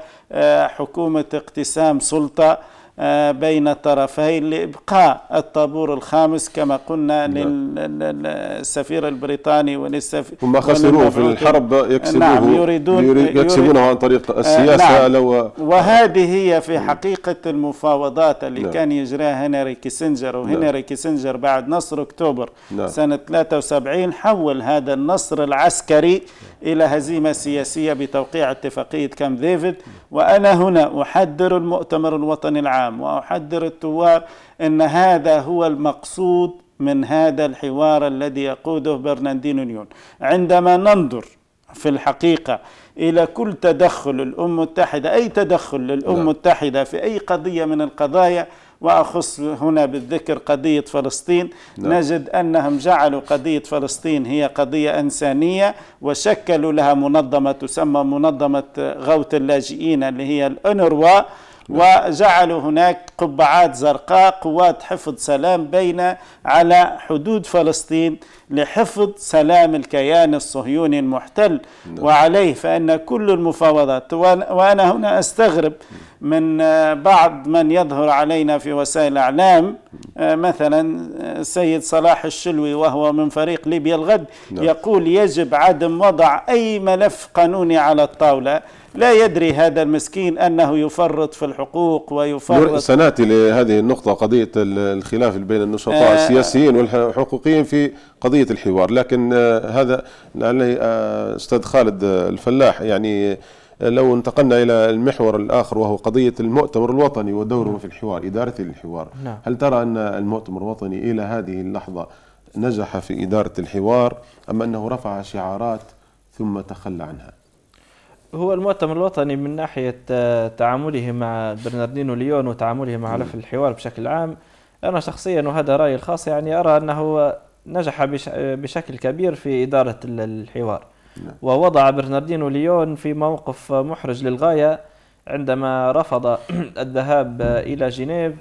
حكومة اقتسام سلطة آه، بين الطرفين لإبقاء الطابور الخامس كما قلنا نعم. للسفير البريطاني وللسفير هم خسروه في الحرب نعم، يكسبوه نعم يريدون يكسبونه عن طريق آه، السياسة نعم لو وهذه هي في حقيقة المفاوضات اللي نعم كان يجراها هنري كيسنجر وهنري نعم كيسنجر بعد نصر أكتوبر نعم سنة 73 حول هذا النصر العسكري إلى هزيمة سياسية بتوقيع اتفاقية كامب ديفيد وأنا هنا أحذر المؤتمر الوطني العام العام واحذر الثوار ان هذا هو المقصود من هذا الحوار الذي يقوده برناردينو نيون عندما ننظر في الحقيقة إلى كل تدخل الأمم المتحدة أي تدخل للأمم نعم. المتحدة في أي قضية من القضايا وأخص هنا بالذكر قضية فلسطين لا. نعم. نجد أنهم جعلوا قضية فلسطين هي قضية إنسانية وشكلوا لها منظمة تسمى منظمة غوث اللاجئين اللي هي الأنروا وجعلوا هناك قبعات زرقاء قوات حفظ سلام بين على حدود فلسطين لحفظ سلام الكيان الصهيوني المحتل نعم. وعليه فإن كل المفاوضات وأنا هنا أستغرب من آه، بعض من يظهر علينا في وسائل الإعلام آه، مثلا آه، السيد صلاح الشلوي وهو من فريق ليبيا الغد نعم. يقول يجب عدم وضع أي ملف قانوني على الطاولة لا يدري هذا المسكين أنه يفرط في الحقوق ويفرط سناتي لهذه النقطة قضية الخلاف بين النشطاء آه السياسيين والحقوقيين في قضية الحوار لكن آه، هذا لعله آه، أستاذ خالد آه، الفلاح يعني لو انتقلنا إلى المحور الآخر وهو قضية المؤتمر الوطني ودوره في الحوار إدارة الحوار لا. نعم. هل ترى أن المؤتمر الوطني إلى هذه اللحظة نجح في إدارة الحوار أم أنه رفع شعارات ثم تخلى عنها هو المؤتمر الوطني من ناحية آه، تعامله مع برناردينو ليون وتعامله مع لف الحوار بشكل عام أنا شخصيا وهذا رأيي الخاص يعني أرى أنه نجح بشكل كبير في إدارة الحوار نعم. ووضع برناردينو ليون في موقف محرج للغاية عندما رفض [clears throat] الذهاب إلى جنيف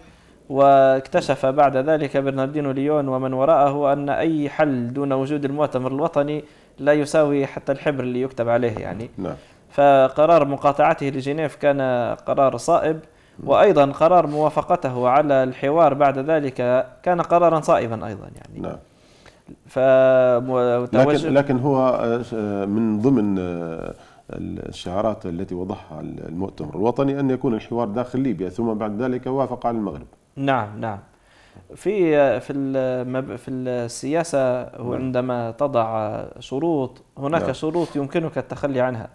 واكتشف بعد ذلك برناردينو ليون ومن وراءه أن أي حل دون وجود المؤتمر الوطني لا يساوي حتى الحبر اللي يكتب عليه يعني نعم. فقرار مقاطعته لجنيف كان قرار صائب وايضا قرار موافقته على الحوار بعد ذلك كان قرارا صائبا ايضا يعني نعم. لكن لكن هو آه، من ضمن آه، الشعارات التي وضعها المؤتمر الوطني ان يكون الحوار داخل ليبيا ثم بعد ذلك وافق على المغرب. نعم نعم. في في في السياسه نعم. عندما تضع شروط هناك نعم. شروط يمكنك التخلي عنها.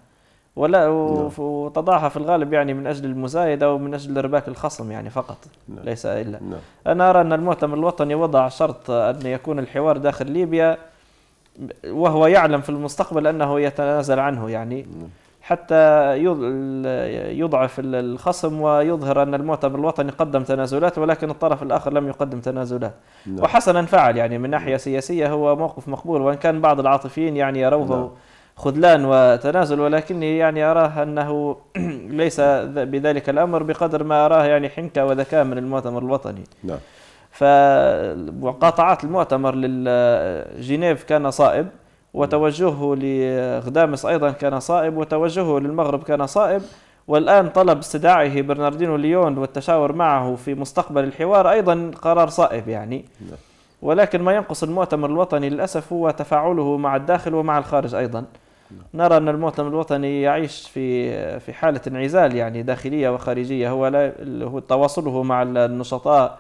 ولا نعم. وتضعها في الغالب يعني من اجل المزايده ومن اجل ارباك الخصم يعني فقط لا. نعم. ليس الا لا. نعم. انا ارى ان المؤتمر الوطني وضع شرط ان يكون الحوار داخل ليبيا وهو يعلم في المستقبل انه يتنازل عنه يعني حتى يضعف الخصم ويظهر ان المؤتمر الوطني قدم تنازلات ولكن الطرف الاخر لم يقدم تنازلات نعم. وحسنا فعل يعني من ناحيه سياسيه هو موقف مقبول وان كان بعض العاطفيين يعني يروه خذلان وتنازل ولكني يعني أراه أنه [clears throat] ليس بذلك الأمر بقدر ما أراه يعني حنكة وذكاء من المؤتمر الوطني نعم فمقاطعات المؤتمر لجنيف كان صائب وتوجهه لغدامس أيضا كان صائب وتوجهه للمغرب كان صائب والآن طلب استداعه برناردينو ليون والتشاور معه في مستقبل الحوار أيضا قرار صائب يعني نعم. ولكن ما ينقص المؤتمر الوطني للأسف هو تفاعله مع الداخل ومع الخارج أيضا نرى أن المؤتمر الوطني يعيش في في حالة انعزال يعني داخلية وخارجية هو لا هو تواصله مع النشطاء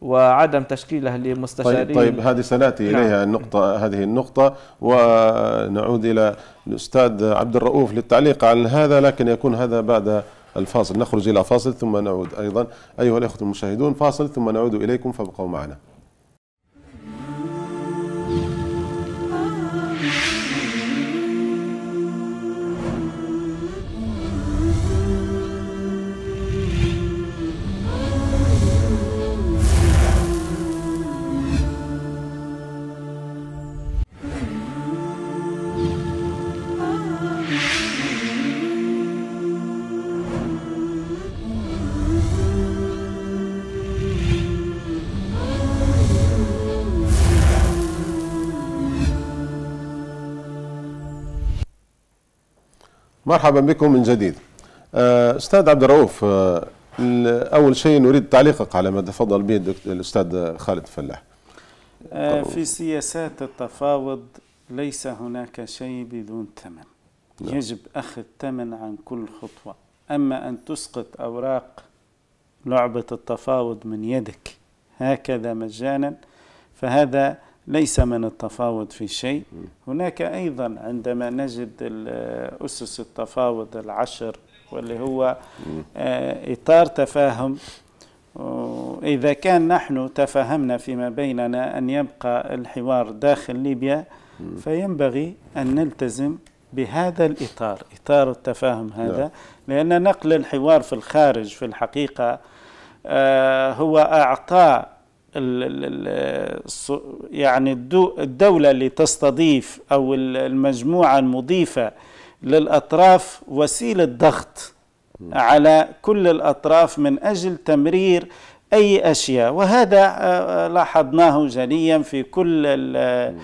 وعدم تشكيله لمستشارين طيب, طيب هذه سناتي نعم. اليها النقطه هذه النقطه ونعود الى الاستاذ عبد الرؤوف للتعليق على هذا لكن يكون هذا بعد الفاصل نخرج الى فاصل ثم نعود ايضا ايها الاخوه المشاهدون فاصل ثم نعود اليكم فابقوا معنا مرحبا بكم من جديد آه، استاذ عبد الرؤوف آه، اول شيء نريد تعليقك على ما تفضل به الاستاذ خالد فلاح آه، في سياسات التفاوض ليس هناك شيء بدون ثمن نعم. يجب اخذ ثمن عن كل خطوه اما ان تسقط اوراق لعبه التفاوض من يدك هكذا مجانا فهذا ليس من التفاوض في شيء هناك أيضا عندما نجد أسس التفاوض العشر واللي هو آه، إطار تفاهم إذا كان نحن تفاهمنا فيما بيننا أن يبقى الحوار داخل ليبيا فينبغي أن نلتزم بهذا الإطار إطار التفاهم هذا نعم. لأن نقل الحوار في الخارج في الحقيقة آه، هو أعطاء يعني الدولة اللي تستضيف أو المجموعة المضيفة للأطراف وسيلة ضغط على كل الأطراف من أجل تمرير أي أشياء وهذا آه، آه، لاحظناه جليا في كل آه،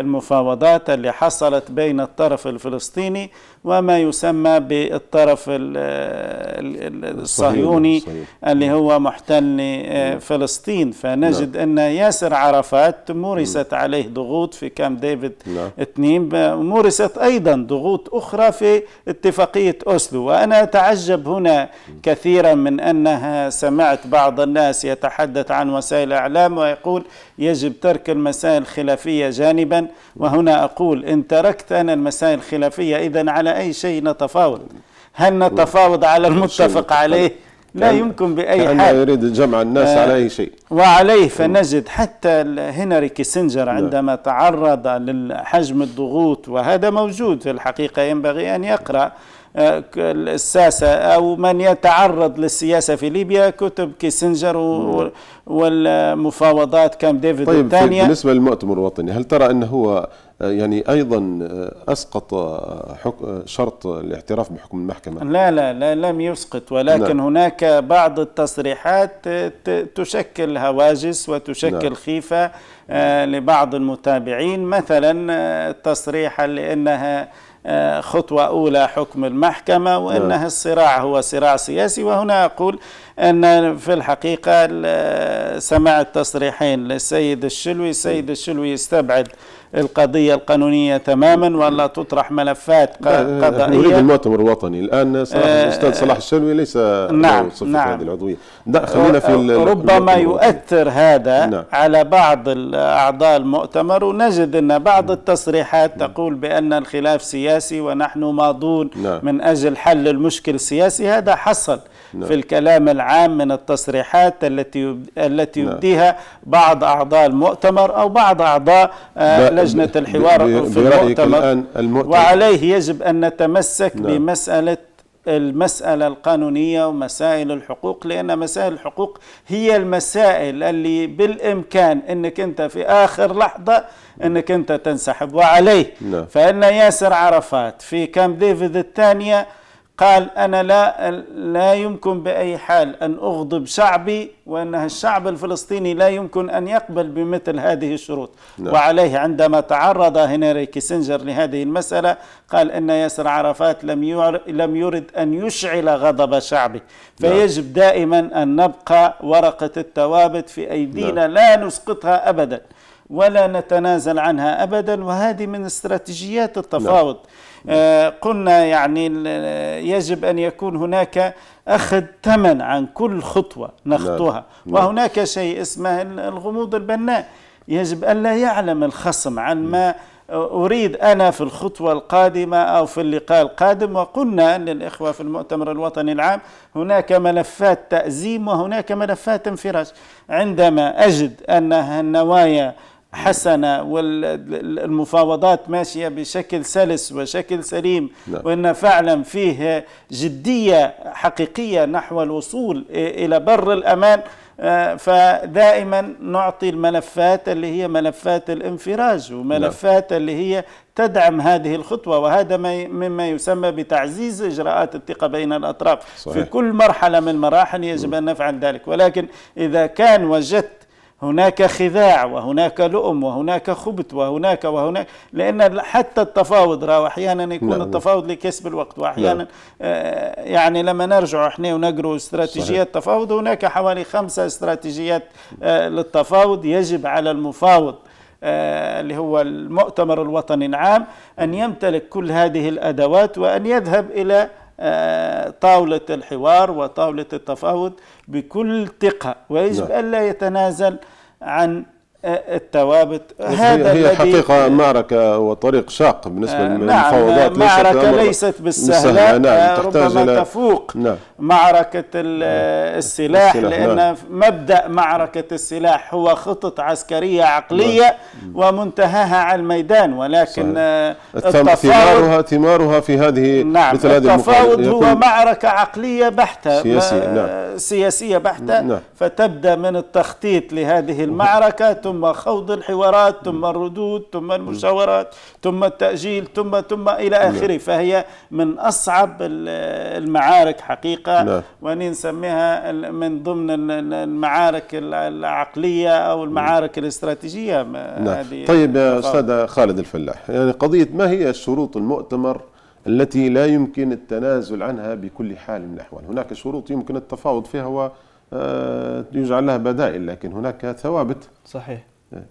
المفاوضات اللي حصلت بين الطرف الفلسطيني وما يسمى بالطرف الصهيوني اللي هو محتل نعم. فلسطين فنجد نعم. أن ياسر عرفات مورست نعم. عليه ضغوط في كام ديفيد اثنين مورست أيضا ضغوط أخرى في اتفاقية أوسلو وأنا أتعجب هنا كثيرا من أنها سمعت بعض الناس يتحدث عن وسائل الإعلام ويقول يجب ترك المسائل الخلافية جانبا وهنا أقول إن تركت أنا المسائل الخلافية إذا على أي شيء نتفاوض هل نتفاوض على المتفق عليه لا يمكن بأي حال يريد جمع الناس آه، على أي شيء وعليه فنجد نعم. حتى هنري كيسنجر نعم. عندما تعرض لحجم الضغوط وهذا موجود في الحقيقة ينبغي أن يقرأ آه، الساسة أو من يتعرض للسياسة في ليبيا كتب كيسنجر نعم. والمفاوضات كام ديفيد طيب الثانية بالنسبة للمؤتمر الوطني هل ترى أنه هو آه، يعني ايضا آه، اسقط آه، شرط الاعتراف بحكم المحكمه لا لا لا لم يسقط ولكن نعم. هناك بعض التصريحات تشكل هواجس وتشكل نعم. خيفه لبعض المتابعين مثلا تصريح لانها خطوة أولى حكم المحكمة وأنها نعم. الصراع هو صراع سياسي وهنا أقول أن في الحقيقة سمعت تصريحين للسيد الشلوي السيد الشلوي يستبعد القضية القانونية تماما ولا تطرح ملفات آه، آه، قضائية نريد المؤتمر الوطني الآن صلاح آه، الأستاذ صلاح الشلوي ليس نعم نعم هذه العضوية خلينا في ربما يؤثر هذا نعم. على بعض أعضاء المؤتمر ونجد أن بعض نعم. التصريحات نعم. تقول بأن الخلاف سياسي ونحن ماضون نعم. من أجل حل المشكل السياسي هذا حصل نعم. في الكلام العام من التصريحات التي التي نعم. يبديها بعض أعضاء المؤتمر أو بعض أعضاء آه، لجنة الحوار في المؤتمر, الآن المؤتمر وعليه يجب أن نتمسك نعم. بمسألة المسألة القانونية ومسائل الحقوق لأن مسائل الحقوق هي المسائل اللي بالإمكان أنك أنت في آخر لحظة أنك أنت تنسحب وعليه لا. فإن ياسر عرفات في كامب ديفيد الثانية قال أنا لا لا يمكن بأي حال أن أغضب شعبي وأن الشعب الفلسطيني لا يمكن أن يقبل بمثل هذه الشروط نعم. وعليه عندما تعرض هنري كيسنجر لهذه المسألة قال أن ياسر عرفات لم لم يرد أن يشعل غضب شعبه نعم. فيجب دائما أن نبقى ورقة الثوابت في أيدينا لا, نعم. لا نسقطها أبدا ولا نتنازل عنها أبدا وهذه من استراتيجيات التفاوض لا. نعم. آه، قلنا يعني آه، يجب أن يكون هناك أخذ ثمن عن كل خطوة نخطوها نعم. نعم. وهناك شيء اسمه الغموض البناء يجب أن لا يعلم الخصم عن ما أريد أنا في الخطوة القادمة أو في اللقاء القادم وقلنا للإخوة في المؤتمر الوطني العام هناك ملفات تأزيم وهناك ملفات انفراج عندما أجد أنها النوايا حسنة والمفاوضات ماشية بشكل سلس وشكل سليم نعم. وأن فعلا فيه جدية حقيقية نحو الوصول إلى بر الأمان آه، فدائما نعطي الملفات اللي هي ملفات الانفراج وملفات نعم. اللي هي تدعم هذه الخطوة وهذا ما مما يسمى بتعزيز إجراءات الثقة بين الأطراف صحيح. في كل مرحلة من المراحل يجب أن نفعل ذلك ولكن إذا كان وجدت هناك خذاع وهناك لؤم وهناك خبث وهناك وهناك لان حتى التفاوض راه احيانا يكون نعم،, نعم. التفاوض لكسب الوقت واحيانا نعم. آه يعني لما نرجع احنا ونقروا استراتيجيات التفاوض هناك حوالي خمسه استراتيجيات آه للتفاوض يجب على المفاوض آه، اللي هو المؤتمر الوطني العام أن يمتلك كل هذه الأدوات وأن يذهب إلى آه، طاولة الحوار وطاولة التفاوض بكل ثقة ويجب نعم. ألا يتنازل عن الثوابت هذا هي حقيقة معركة وطريق شاق بالنسبة آه للمفاوضات نعم معركة ليست, ليست بالسهلة نعم آه، ربما نعم. تفوق نعم معركة السلاح, السلاح لأن نعم مبدأ معركة السلاح هو خطط عسكرية نعم. عقلية نعم ومنتهاها على الميدان ولكن آه، التفاوض ثمارها ثمارها في هذه نعم مثل هذه التفاوض هو معركة عقلية بحتة سياسية نعم سياسية بحتة نعم فتبدأ من التخطيط لهذه نعم. المعركة ثم ثم خوض الحوارات ثم الردود ثم المشاورات ثم التأجيل ثم ثم إلى نعم. آخره فهي من أصعب المعارك حقيقة لا. نعم. ونسميها من ضمن المعارك العقلية أو المعارك الاستراتيجية نعم. هذه طيب يا أستاذ خالد الفلاح يعني قضية ما هي شروط المؤتمر التي لا يمكن التنازل عنها بكل حال من الأحوال هناك شروط يمكن التفاوض فيها و آه، يجعل لها بدائل لكن هناك ثوابت صحيح آه.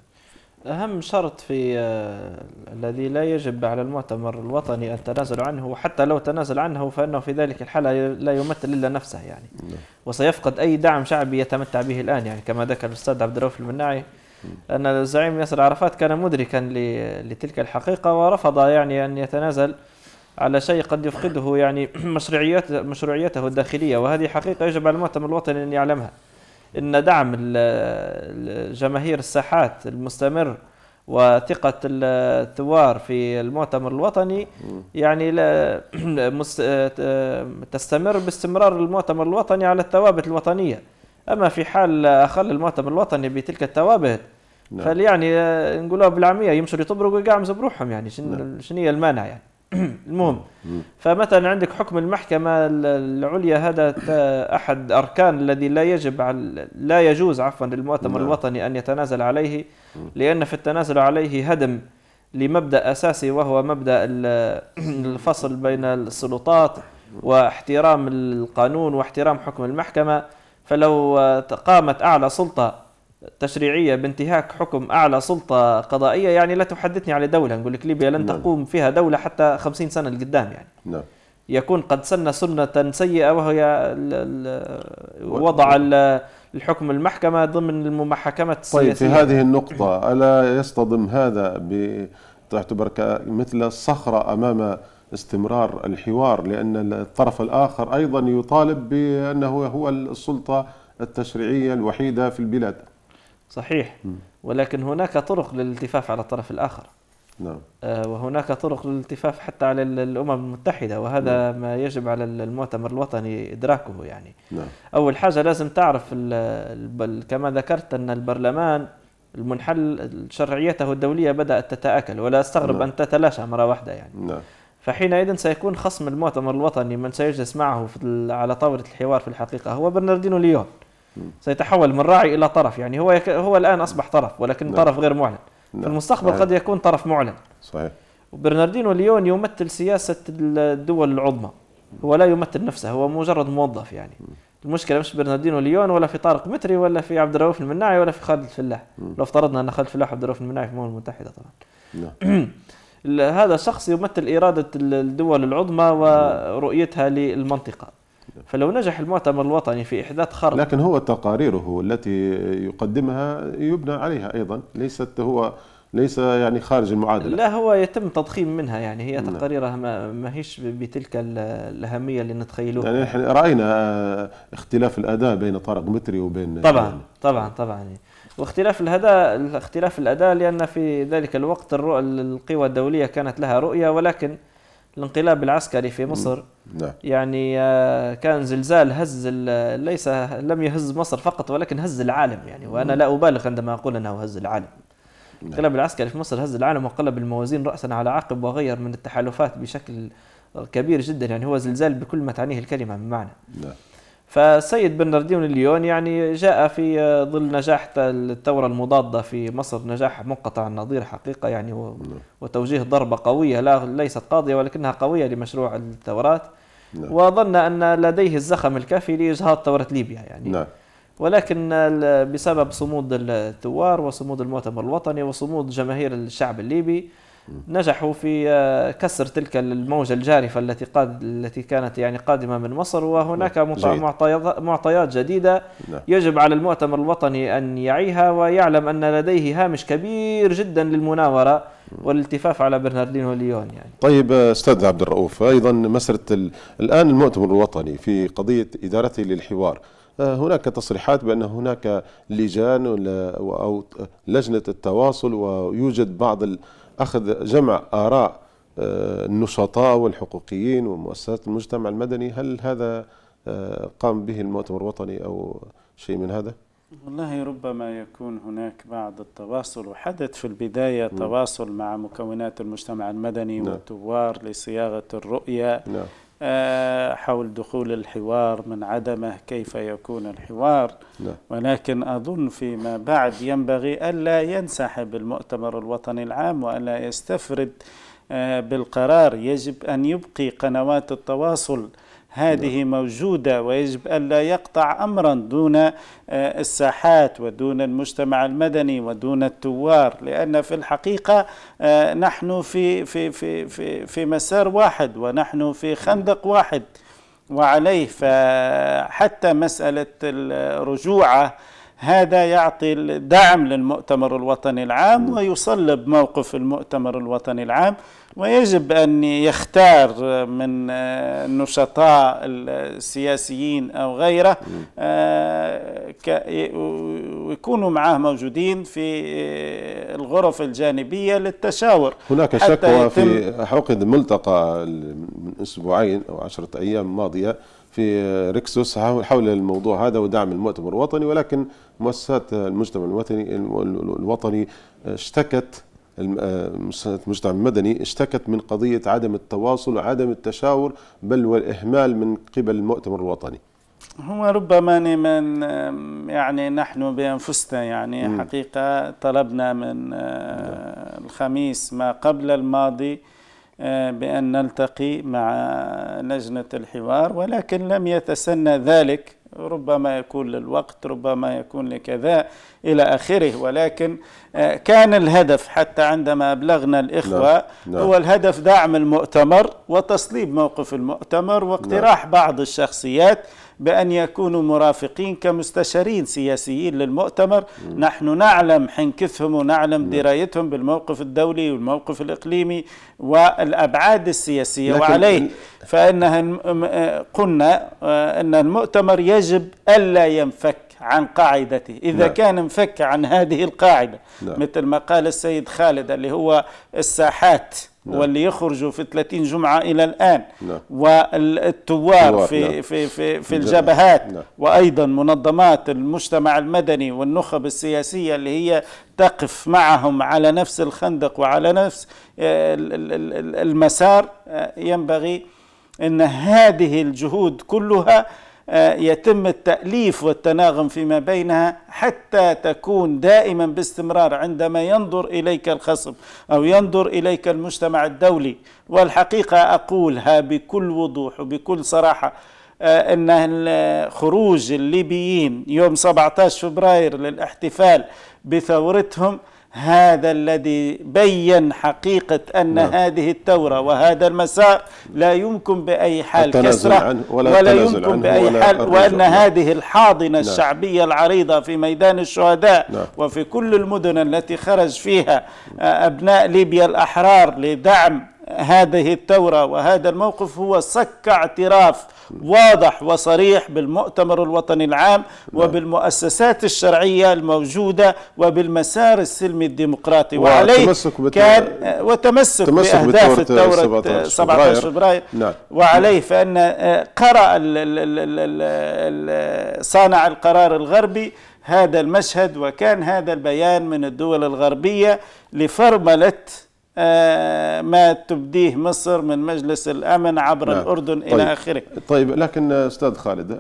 أهم شرط في آه، الذي لا يجب على المؤتمر الوطني أن تنازل عنه وحتى لو تنازل عنه فإنه في ذلك الحالة لا يمثل إلا نفسه يعني نعم. وسيفقد أي دعم شعبي يتمتع به الآن يعني كما ذكر الأستاذ عبد الرؤوف المناعي نعم. أن الزعيم ياسر عرفات كان مدركا لتلك الحقيقة ورفض يعني أن يتنازل على شيء قد يفقده يعني [clears throat] مشروعيات مشروعيته الداخليه وهذه حقيقه يجب على المؤتمر الوطني ان يعلمها ان دعم جماهير الساحات المستمر وثقة الثوار في المؤتمر الوطني يعني لا [clears throat] آه، آه، تستمر باستمرار المؤتمر الوطني على الثوابت الوطنية أما في حال أخل المؤتمر الوطني بتلك الثوابت نعم. فليعني آه، نقولوا بالعامية يمشوا يطبروا ويقعمزوا بروحهم يعني شنو نعم. هي المانع يعني [clears throat] المهم فمثلا عندك حكم المحكمة العليا هذا أحد أركان الذي لا يجب على لا يجوز عفوا للمؤتمر نعم. الوطني أن يتنازل عليه لأن في التنازل عليه هدم لمبدأ أساسي وهو مبدأ [clears throat] الفصل بين السلطات واحترام القانون واحترام حكم المحكمة فلو قامت أعلى سلطة تشريعية بانتهاك حكم أعلى سلطة قضائية يعني لا تحدثني على دولة نقول لك ليبيا لن نعم. تقوم فيها دولة حتى خمسين سنة لقدام يعني نعم. يكون قد سن سنة سيئة وهي وضع الحكم المحكمة ضمن المحاكمات السياسية طيب في هذه النقطة ألا يصطدم هذا ب تعتبر مثل صخرة أمام استمرار الحوار لأن الطرف الآخر أيضا يطالب بأنه هو السلطة التشريعية الوحيدة في البلاد صحيح ولكن هناك طرق للالتفاف على الطرف الآخر نعم آه، وهناك طرق للالتفاف حتى على الأمم المتحدة وهذا نعم. ما يجب على المؤتمر الوطني إدراكه يعني نعم. أول حاجة لازم تعرف كما ذكرت أن البرلمان المنحل شرعيته الدولية بدأت تتآكل ولا أستغرب نعم. أن تتلاشى مرة واحدة يعني نعم. فحينئذ سيكون خصم المؤتمر الوطني من سيجلس معه في على طاولة الحوار في الحقيقة هو برناردينو ليون سيتحول من راعي الى طرف يعني هو يك... هو الان اصبح طرف ولكن نعم. طرف غير معلن نعم. في المستقبل صحيح. نعم. قد يكون طرف معلن صحيح وبرناردينو ليون يمثل سياسه الدول العظمى هو لا يمثل نفسه هو مجرد موظف يعني المشكله مش برناردينو ليون ولا في طارق متري ولا في عبد الرؤوف المناعي ولا في خالد الفلاح لو افترضنا ان خالد الفلاح وعبد الرؤوف المناعي في الامم المتحده طبعا نعم [clears throat] هذا شخص يمثل اراده الدول العظمى ورؤيتها للمنطقه فلو نجح المؤتمر الوطني في إحداث خرق لكن هو تقاريره التي يقدمها يبنى عليها أيضا ليست هو ليس يعني خارج المعادله لا هو يتم تضخيم منها يعني هي نعم. تقاريرها ما, ما هيش بتلك الاهميه اللي نتخيلوها يعني احنا راينا آه، اختلاف الاداء بين طارق متري وبين طبعا يعني. طبعا طبعا يعني. واختلاف الاداء اختلاف الاداء لان في ذلك الوقت القوى الدوليه كانت لها رؤيه ولكن الانقلاب العسكري في مصر نعم. يعني آه، كان زلزال هز ليس لم يهز مصر فقط ولكن هز العالم يعني وانا لا ابالغ عندما اقول انه هز العالم نعم. الانقلاب العسكري في مصر هز العالم وقلب الموازين راسا على عقب وغير من التحالفات بشكل كبير جدا يعني هو زلزال بكل ما تعنيه الكلمه من معنى نعم. فالسيد برنارديون الليون يعني جاء في ظل نجاح الثوره المضاده في مصر نجاح منقطع النظير حقيقه يعني نعم. وتوجيه ضربه قويه لا ليست قاضيه ولكنها قويه لمشروع الثورات نعم. وظن ان لديه الزخم الكافي لاجهاض ثوره ليبيا يعني نعم. ولكن بسبب صمود الثوار وصمود المؤتمر الوطني وصمود جماهير الشعب الليبي نجحوا في آه، كسر تلك الموجة الجارفة التي قاد التي كانت يعني قادمة من مصر وهناك نعم، معطيات جديدة نعم. يجب على المؤتمر الوطني أن يعيها ويعلم أن لديه هامش كبير جدا للمناورة والالتفاف على برناردينو ليون يعني. طيب استاذ عبد الرؤوف ايضا مساله الان المؤتمر الوطني في قضيه ادارته للحوار آه، هناك تصريحات بأن هناك لجان أو لجنة التواصل ويوجد بعض أخذ جمع آراء آه، النشطاء والحقوقيين ومؤسسات المجتمع المدني هل هذا آه، قام به المؤتمر الوطني أو شيء من هذا؟ والله ربما يكون هناك بعض التواصل وحدث في البداية م. نعم. تواصل مع مكونات المجتمع المدني نعم. والثوار لصياغة الرؤية نعم. آه، حول دخول الحوار من عدمه كيف يكون الحوار ولكن أظن فيما بعد ينبغي ألا ينسحب المؤتمر الوطني العام وألا يستفرد آه، بالقرار يجب أن يبقي قنوات التواصل هذه موجودة ويجب أن لا يقطع أمرا دون آه، الساحات ودون المجتمع المدني ودون الثوار لأن في الحقيقة آه، نحن في, في, في, في, في مسار واحد ونحن في خندق واحد وعليه فحتى مسألة الرجوعة هذا يعطي الدعم للمؤتمر الوطني العام ويصلب موقف المؤتمر الوطني العام ويجب أن يختار من النشطاء آه، السياسيين أو غيره آه، ويكونوا معاه موجودين في آه، الغرف الجانبية للتشاور هناك شكوى في حقد ملتقى من أسبوعين أو عشرة أيام ماضية في ريكسوس حول الموضوع هذا ودعم المؤتمر الوطني ولكن مؤسسات المجتمع الوطني الوطني آه، اشتكت آه، المجتمع المدني اشتكت من قضية عدم التواصل وعدم التشاور بل والإهمال من قبل المؤتمر الوطني هو ربما من يعني نحن بانفسنا يعني م. حقيقه طلبنا من آه، الخميس ما قبل الماضي بان نلتقي مع لجنه الحوار ولكن لم يتسنى ذلك ربما يكون للوقت ربما يكون لكذا إلى آخره ولكن آه، كان الهدف حتى عندما أبلغنا الإخوة لا. نعم، لا. نعم. هو الهدف دعم المؤتمر وتصليب موقف المؤتمر واقتراح لا. نعم. بعض الشخصيات بأن يكونوا مرافقين كمستشارين سياسيين للمؤتمر م. نحن نعلم حنكثهم ونعلم نعم. درايتهم بالموقف الدولي والموقف الإقليمي والأبعاد السياسية وعليه فإن قلنا آه، أن المؤتمر يجب ألا ينفك عن قاعدته إذا نعم. كان انفك عن هذه القاعدة نعم. مثل ما قال السيد خالد اللي هو الساحات نعم. واللي يخرجوا في 30 جمعة إلى الآن نعم. والتوار في, نعم. في, في, في الجبهات نعم. وأيضا منظمات المجتمع المدني والنخب السياسية اللي هي تقف معهم على نفس الخندق وعلى نفس آه، المسار آه، ينبغي أن هذه الجهود كلها آه، يتم التأليف والتناغم فيما بينها حتى تكون دائما باستمرار عندما ينظر إليك الخصم أو ينظر إليك المجتمع الدولي والحقيقة أقولها بكل وضوح وبكل صراحة آه، أن خروج الليبيين يوم 17 فبراير للاحتفال بثورتهم هذا الذي بين حقيقة أن نعم. هذه الثورة وهذا المسار لا يمكن بأي حال كسرة ولا, ولا يمكن بأي ولا حال وأن نعم. هذه الحاضنة نعم. الشعبية العريضة في ميدان الشهداء نعم. وفي كل المدن التي خرج فيها آه، أبناء ليبيا الأحرار لدعم هذه الثورة وهذا الموقف هو صك اعتراف واضح وصريح بالمؤتمر الوطني العام نعم. وبالمؤسسات الشرعية الموجودة وبالمسار السلمي الديمقراطي وعليه كان آه، وتمسك بأهداف الثورة 17 آه، فبراير نعم. نعم. وعليه فأن آه، قرأ صانع القرار الغربي هذا المشهد وكان هذا البيان من الدول الغربية لفرملة آه، ما تبديه مصر من مجلس الأمن عبر نعم. الأردن طيب. إلى آخره طيب لكن أستاذ خالد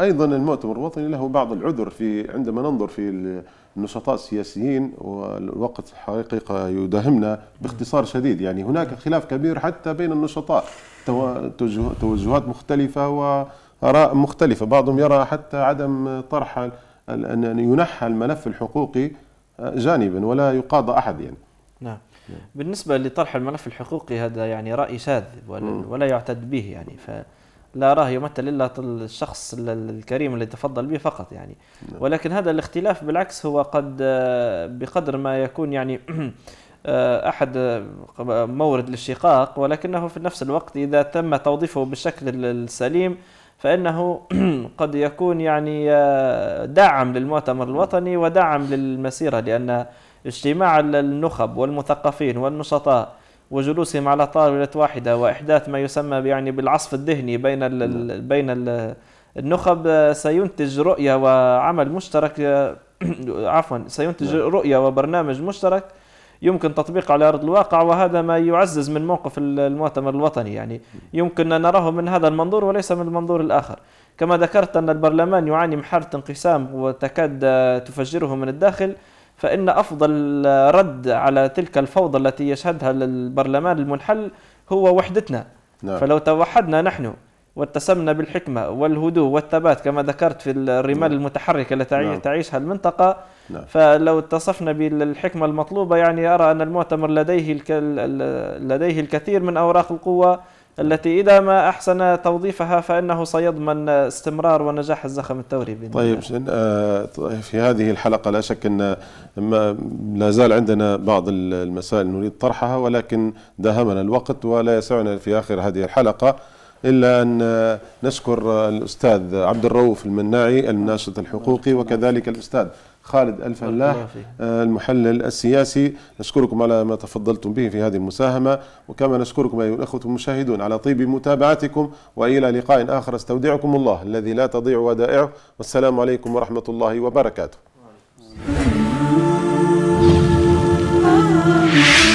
أيضا المؤتمر الوطني له بعض العذر في عندما ننظر في النشطاء السياسيين والوقت حقيقة يداهمنا باختصار شديد يعني هناك خلاف كبير حتى بين النشطاء توجهات مختلفة وآراء مختلفة بعضهم يرى حتى عدم طرح أن ينحى الملف الحقوقي جانبا ولا يقاضى أحد يعني بالنسبه لطرح الملف الحقوقي هذا يعني راي شاذ ولا, يعتد به يعني ف لا راه يمثل الا الشخص الكريم الذي تفضل به فقط يعني نعم. ولكن هذا الاختلاف بالعكس هو قد بقدر ما يكون يعني [clears throat] آه، احد آه، مورد للشقاق ولكنه في نفس الوقت اذا تم توظيفه بالشكل السليم فانه [clears throat] قد يكون يعني آه، دعم للمؤتمر الوطني ودعم للمسيره لان اجتماع النخب والمثقفين والنشطاء وجلوسهم على طاولة واحدة وإحداث ما يسمى يعني بالعصف الذهني بين الـ نعم. بين الـ النخب سينتج رؤية وعمل مشترك [coughs] عفوا سينتج نعم. رؤية وبرنامج مشترك يمكن تطبيقه على أرض الواقع وهذا ما يعزز من موقف المؤتمر الوطني يعني يمكن أن نراه من هذا المنظور وليس من المنظور الآخر كما ذكرت أن البرلمان يعاني من حالة انقسام وتكاد تفجره من الداخل فإن أفضل رد على تلك الفوضى التي يشهدها البرلمان المنحل هو وحدتنا نعم. فلو توحدنا نحن واتسمنا بالحكمة والهدوء والثبات كما ذكرت في الرمال نعم. المتحركة التي نعم. تعيشها المنطقة نعم. فلو اتصفنا بالحكمة المطلوبة يعني أرى أن المؤتمر لديه لديه الكثير من أوراق القوة التي إذا ما أحسن توظيفها فإنه سيضمن استمرار ونجاح الزخم الثوري طيب،, آه، طيب في هذه الحلقة لا شك أن ما لا زال عندنا بعض المسائل نريد طرحها ولكن داهمنا الوقت ولا يسعنا في آخر هذه الحلقة إلا أن نشكر الأستاذ عبد الرؤوف المناعي الناشط الحقوقي وكذلك الأستاذ خالد الفلاح آه، المحلل السياسي نشكركم على ما تفضلتم به في هذه المساهمة وكما نشكركم أيها الأخوة المشاهدون على طيب متابعتكم وإلى لقاء آخر استودعكم الله الذي لا تضيع ودائعه والسلام عليكم ورحمة الله وبركاته آه.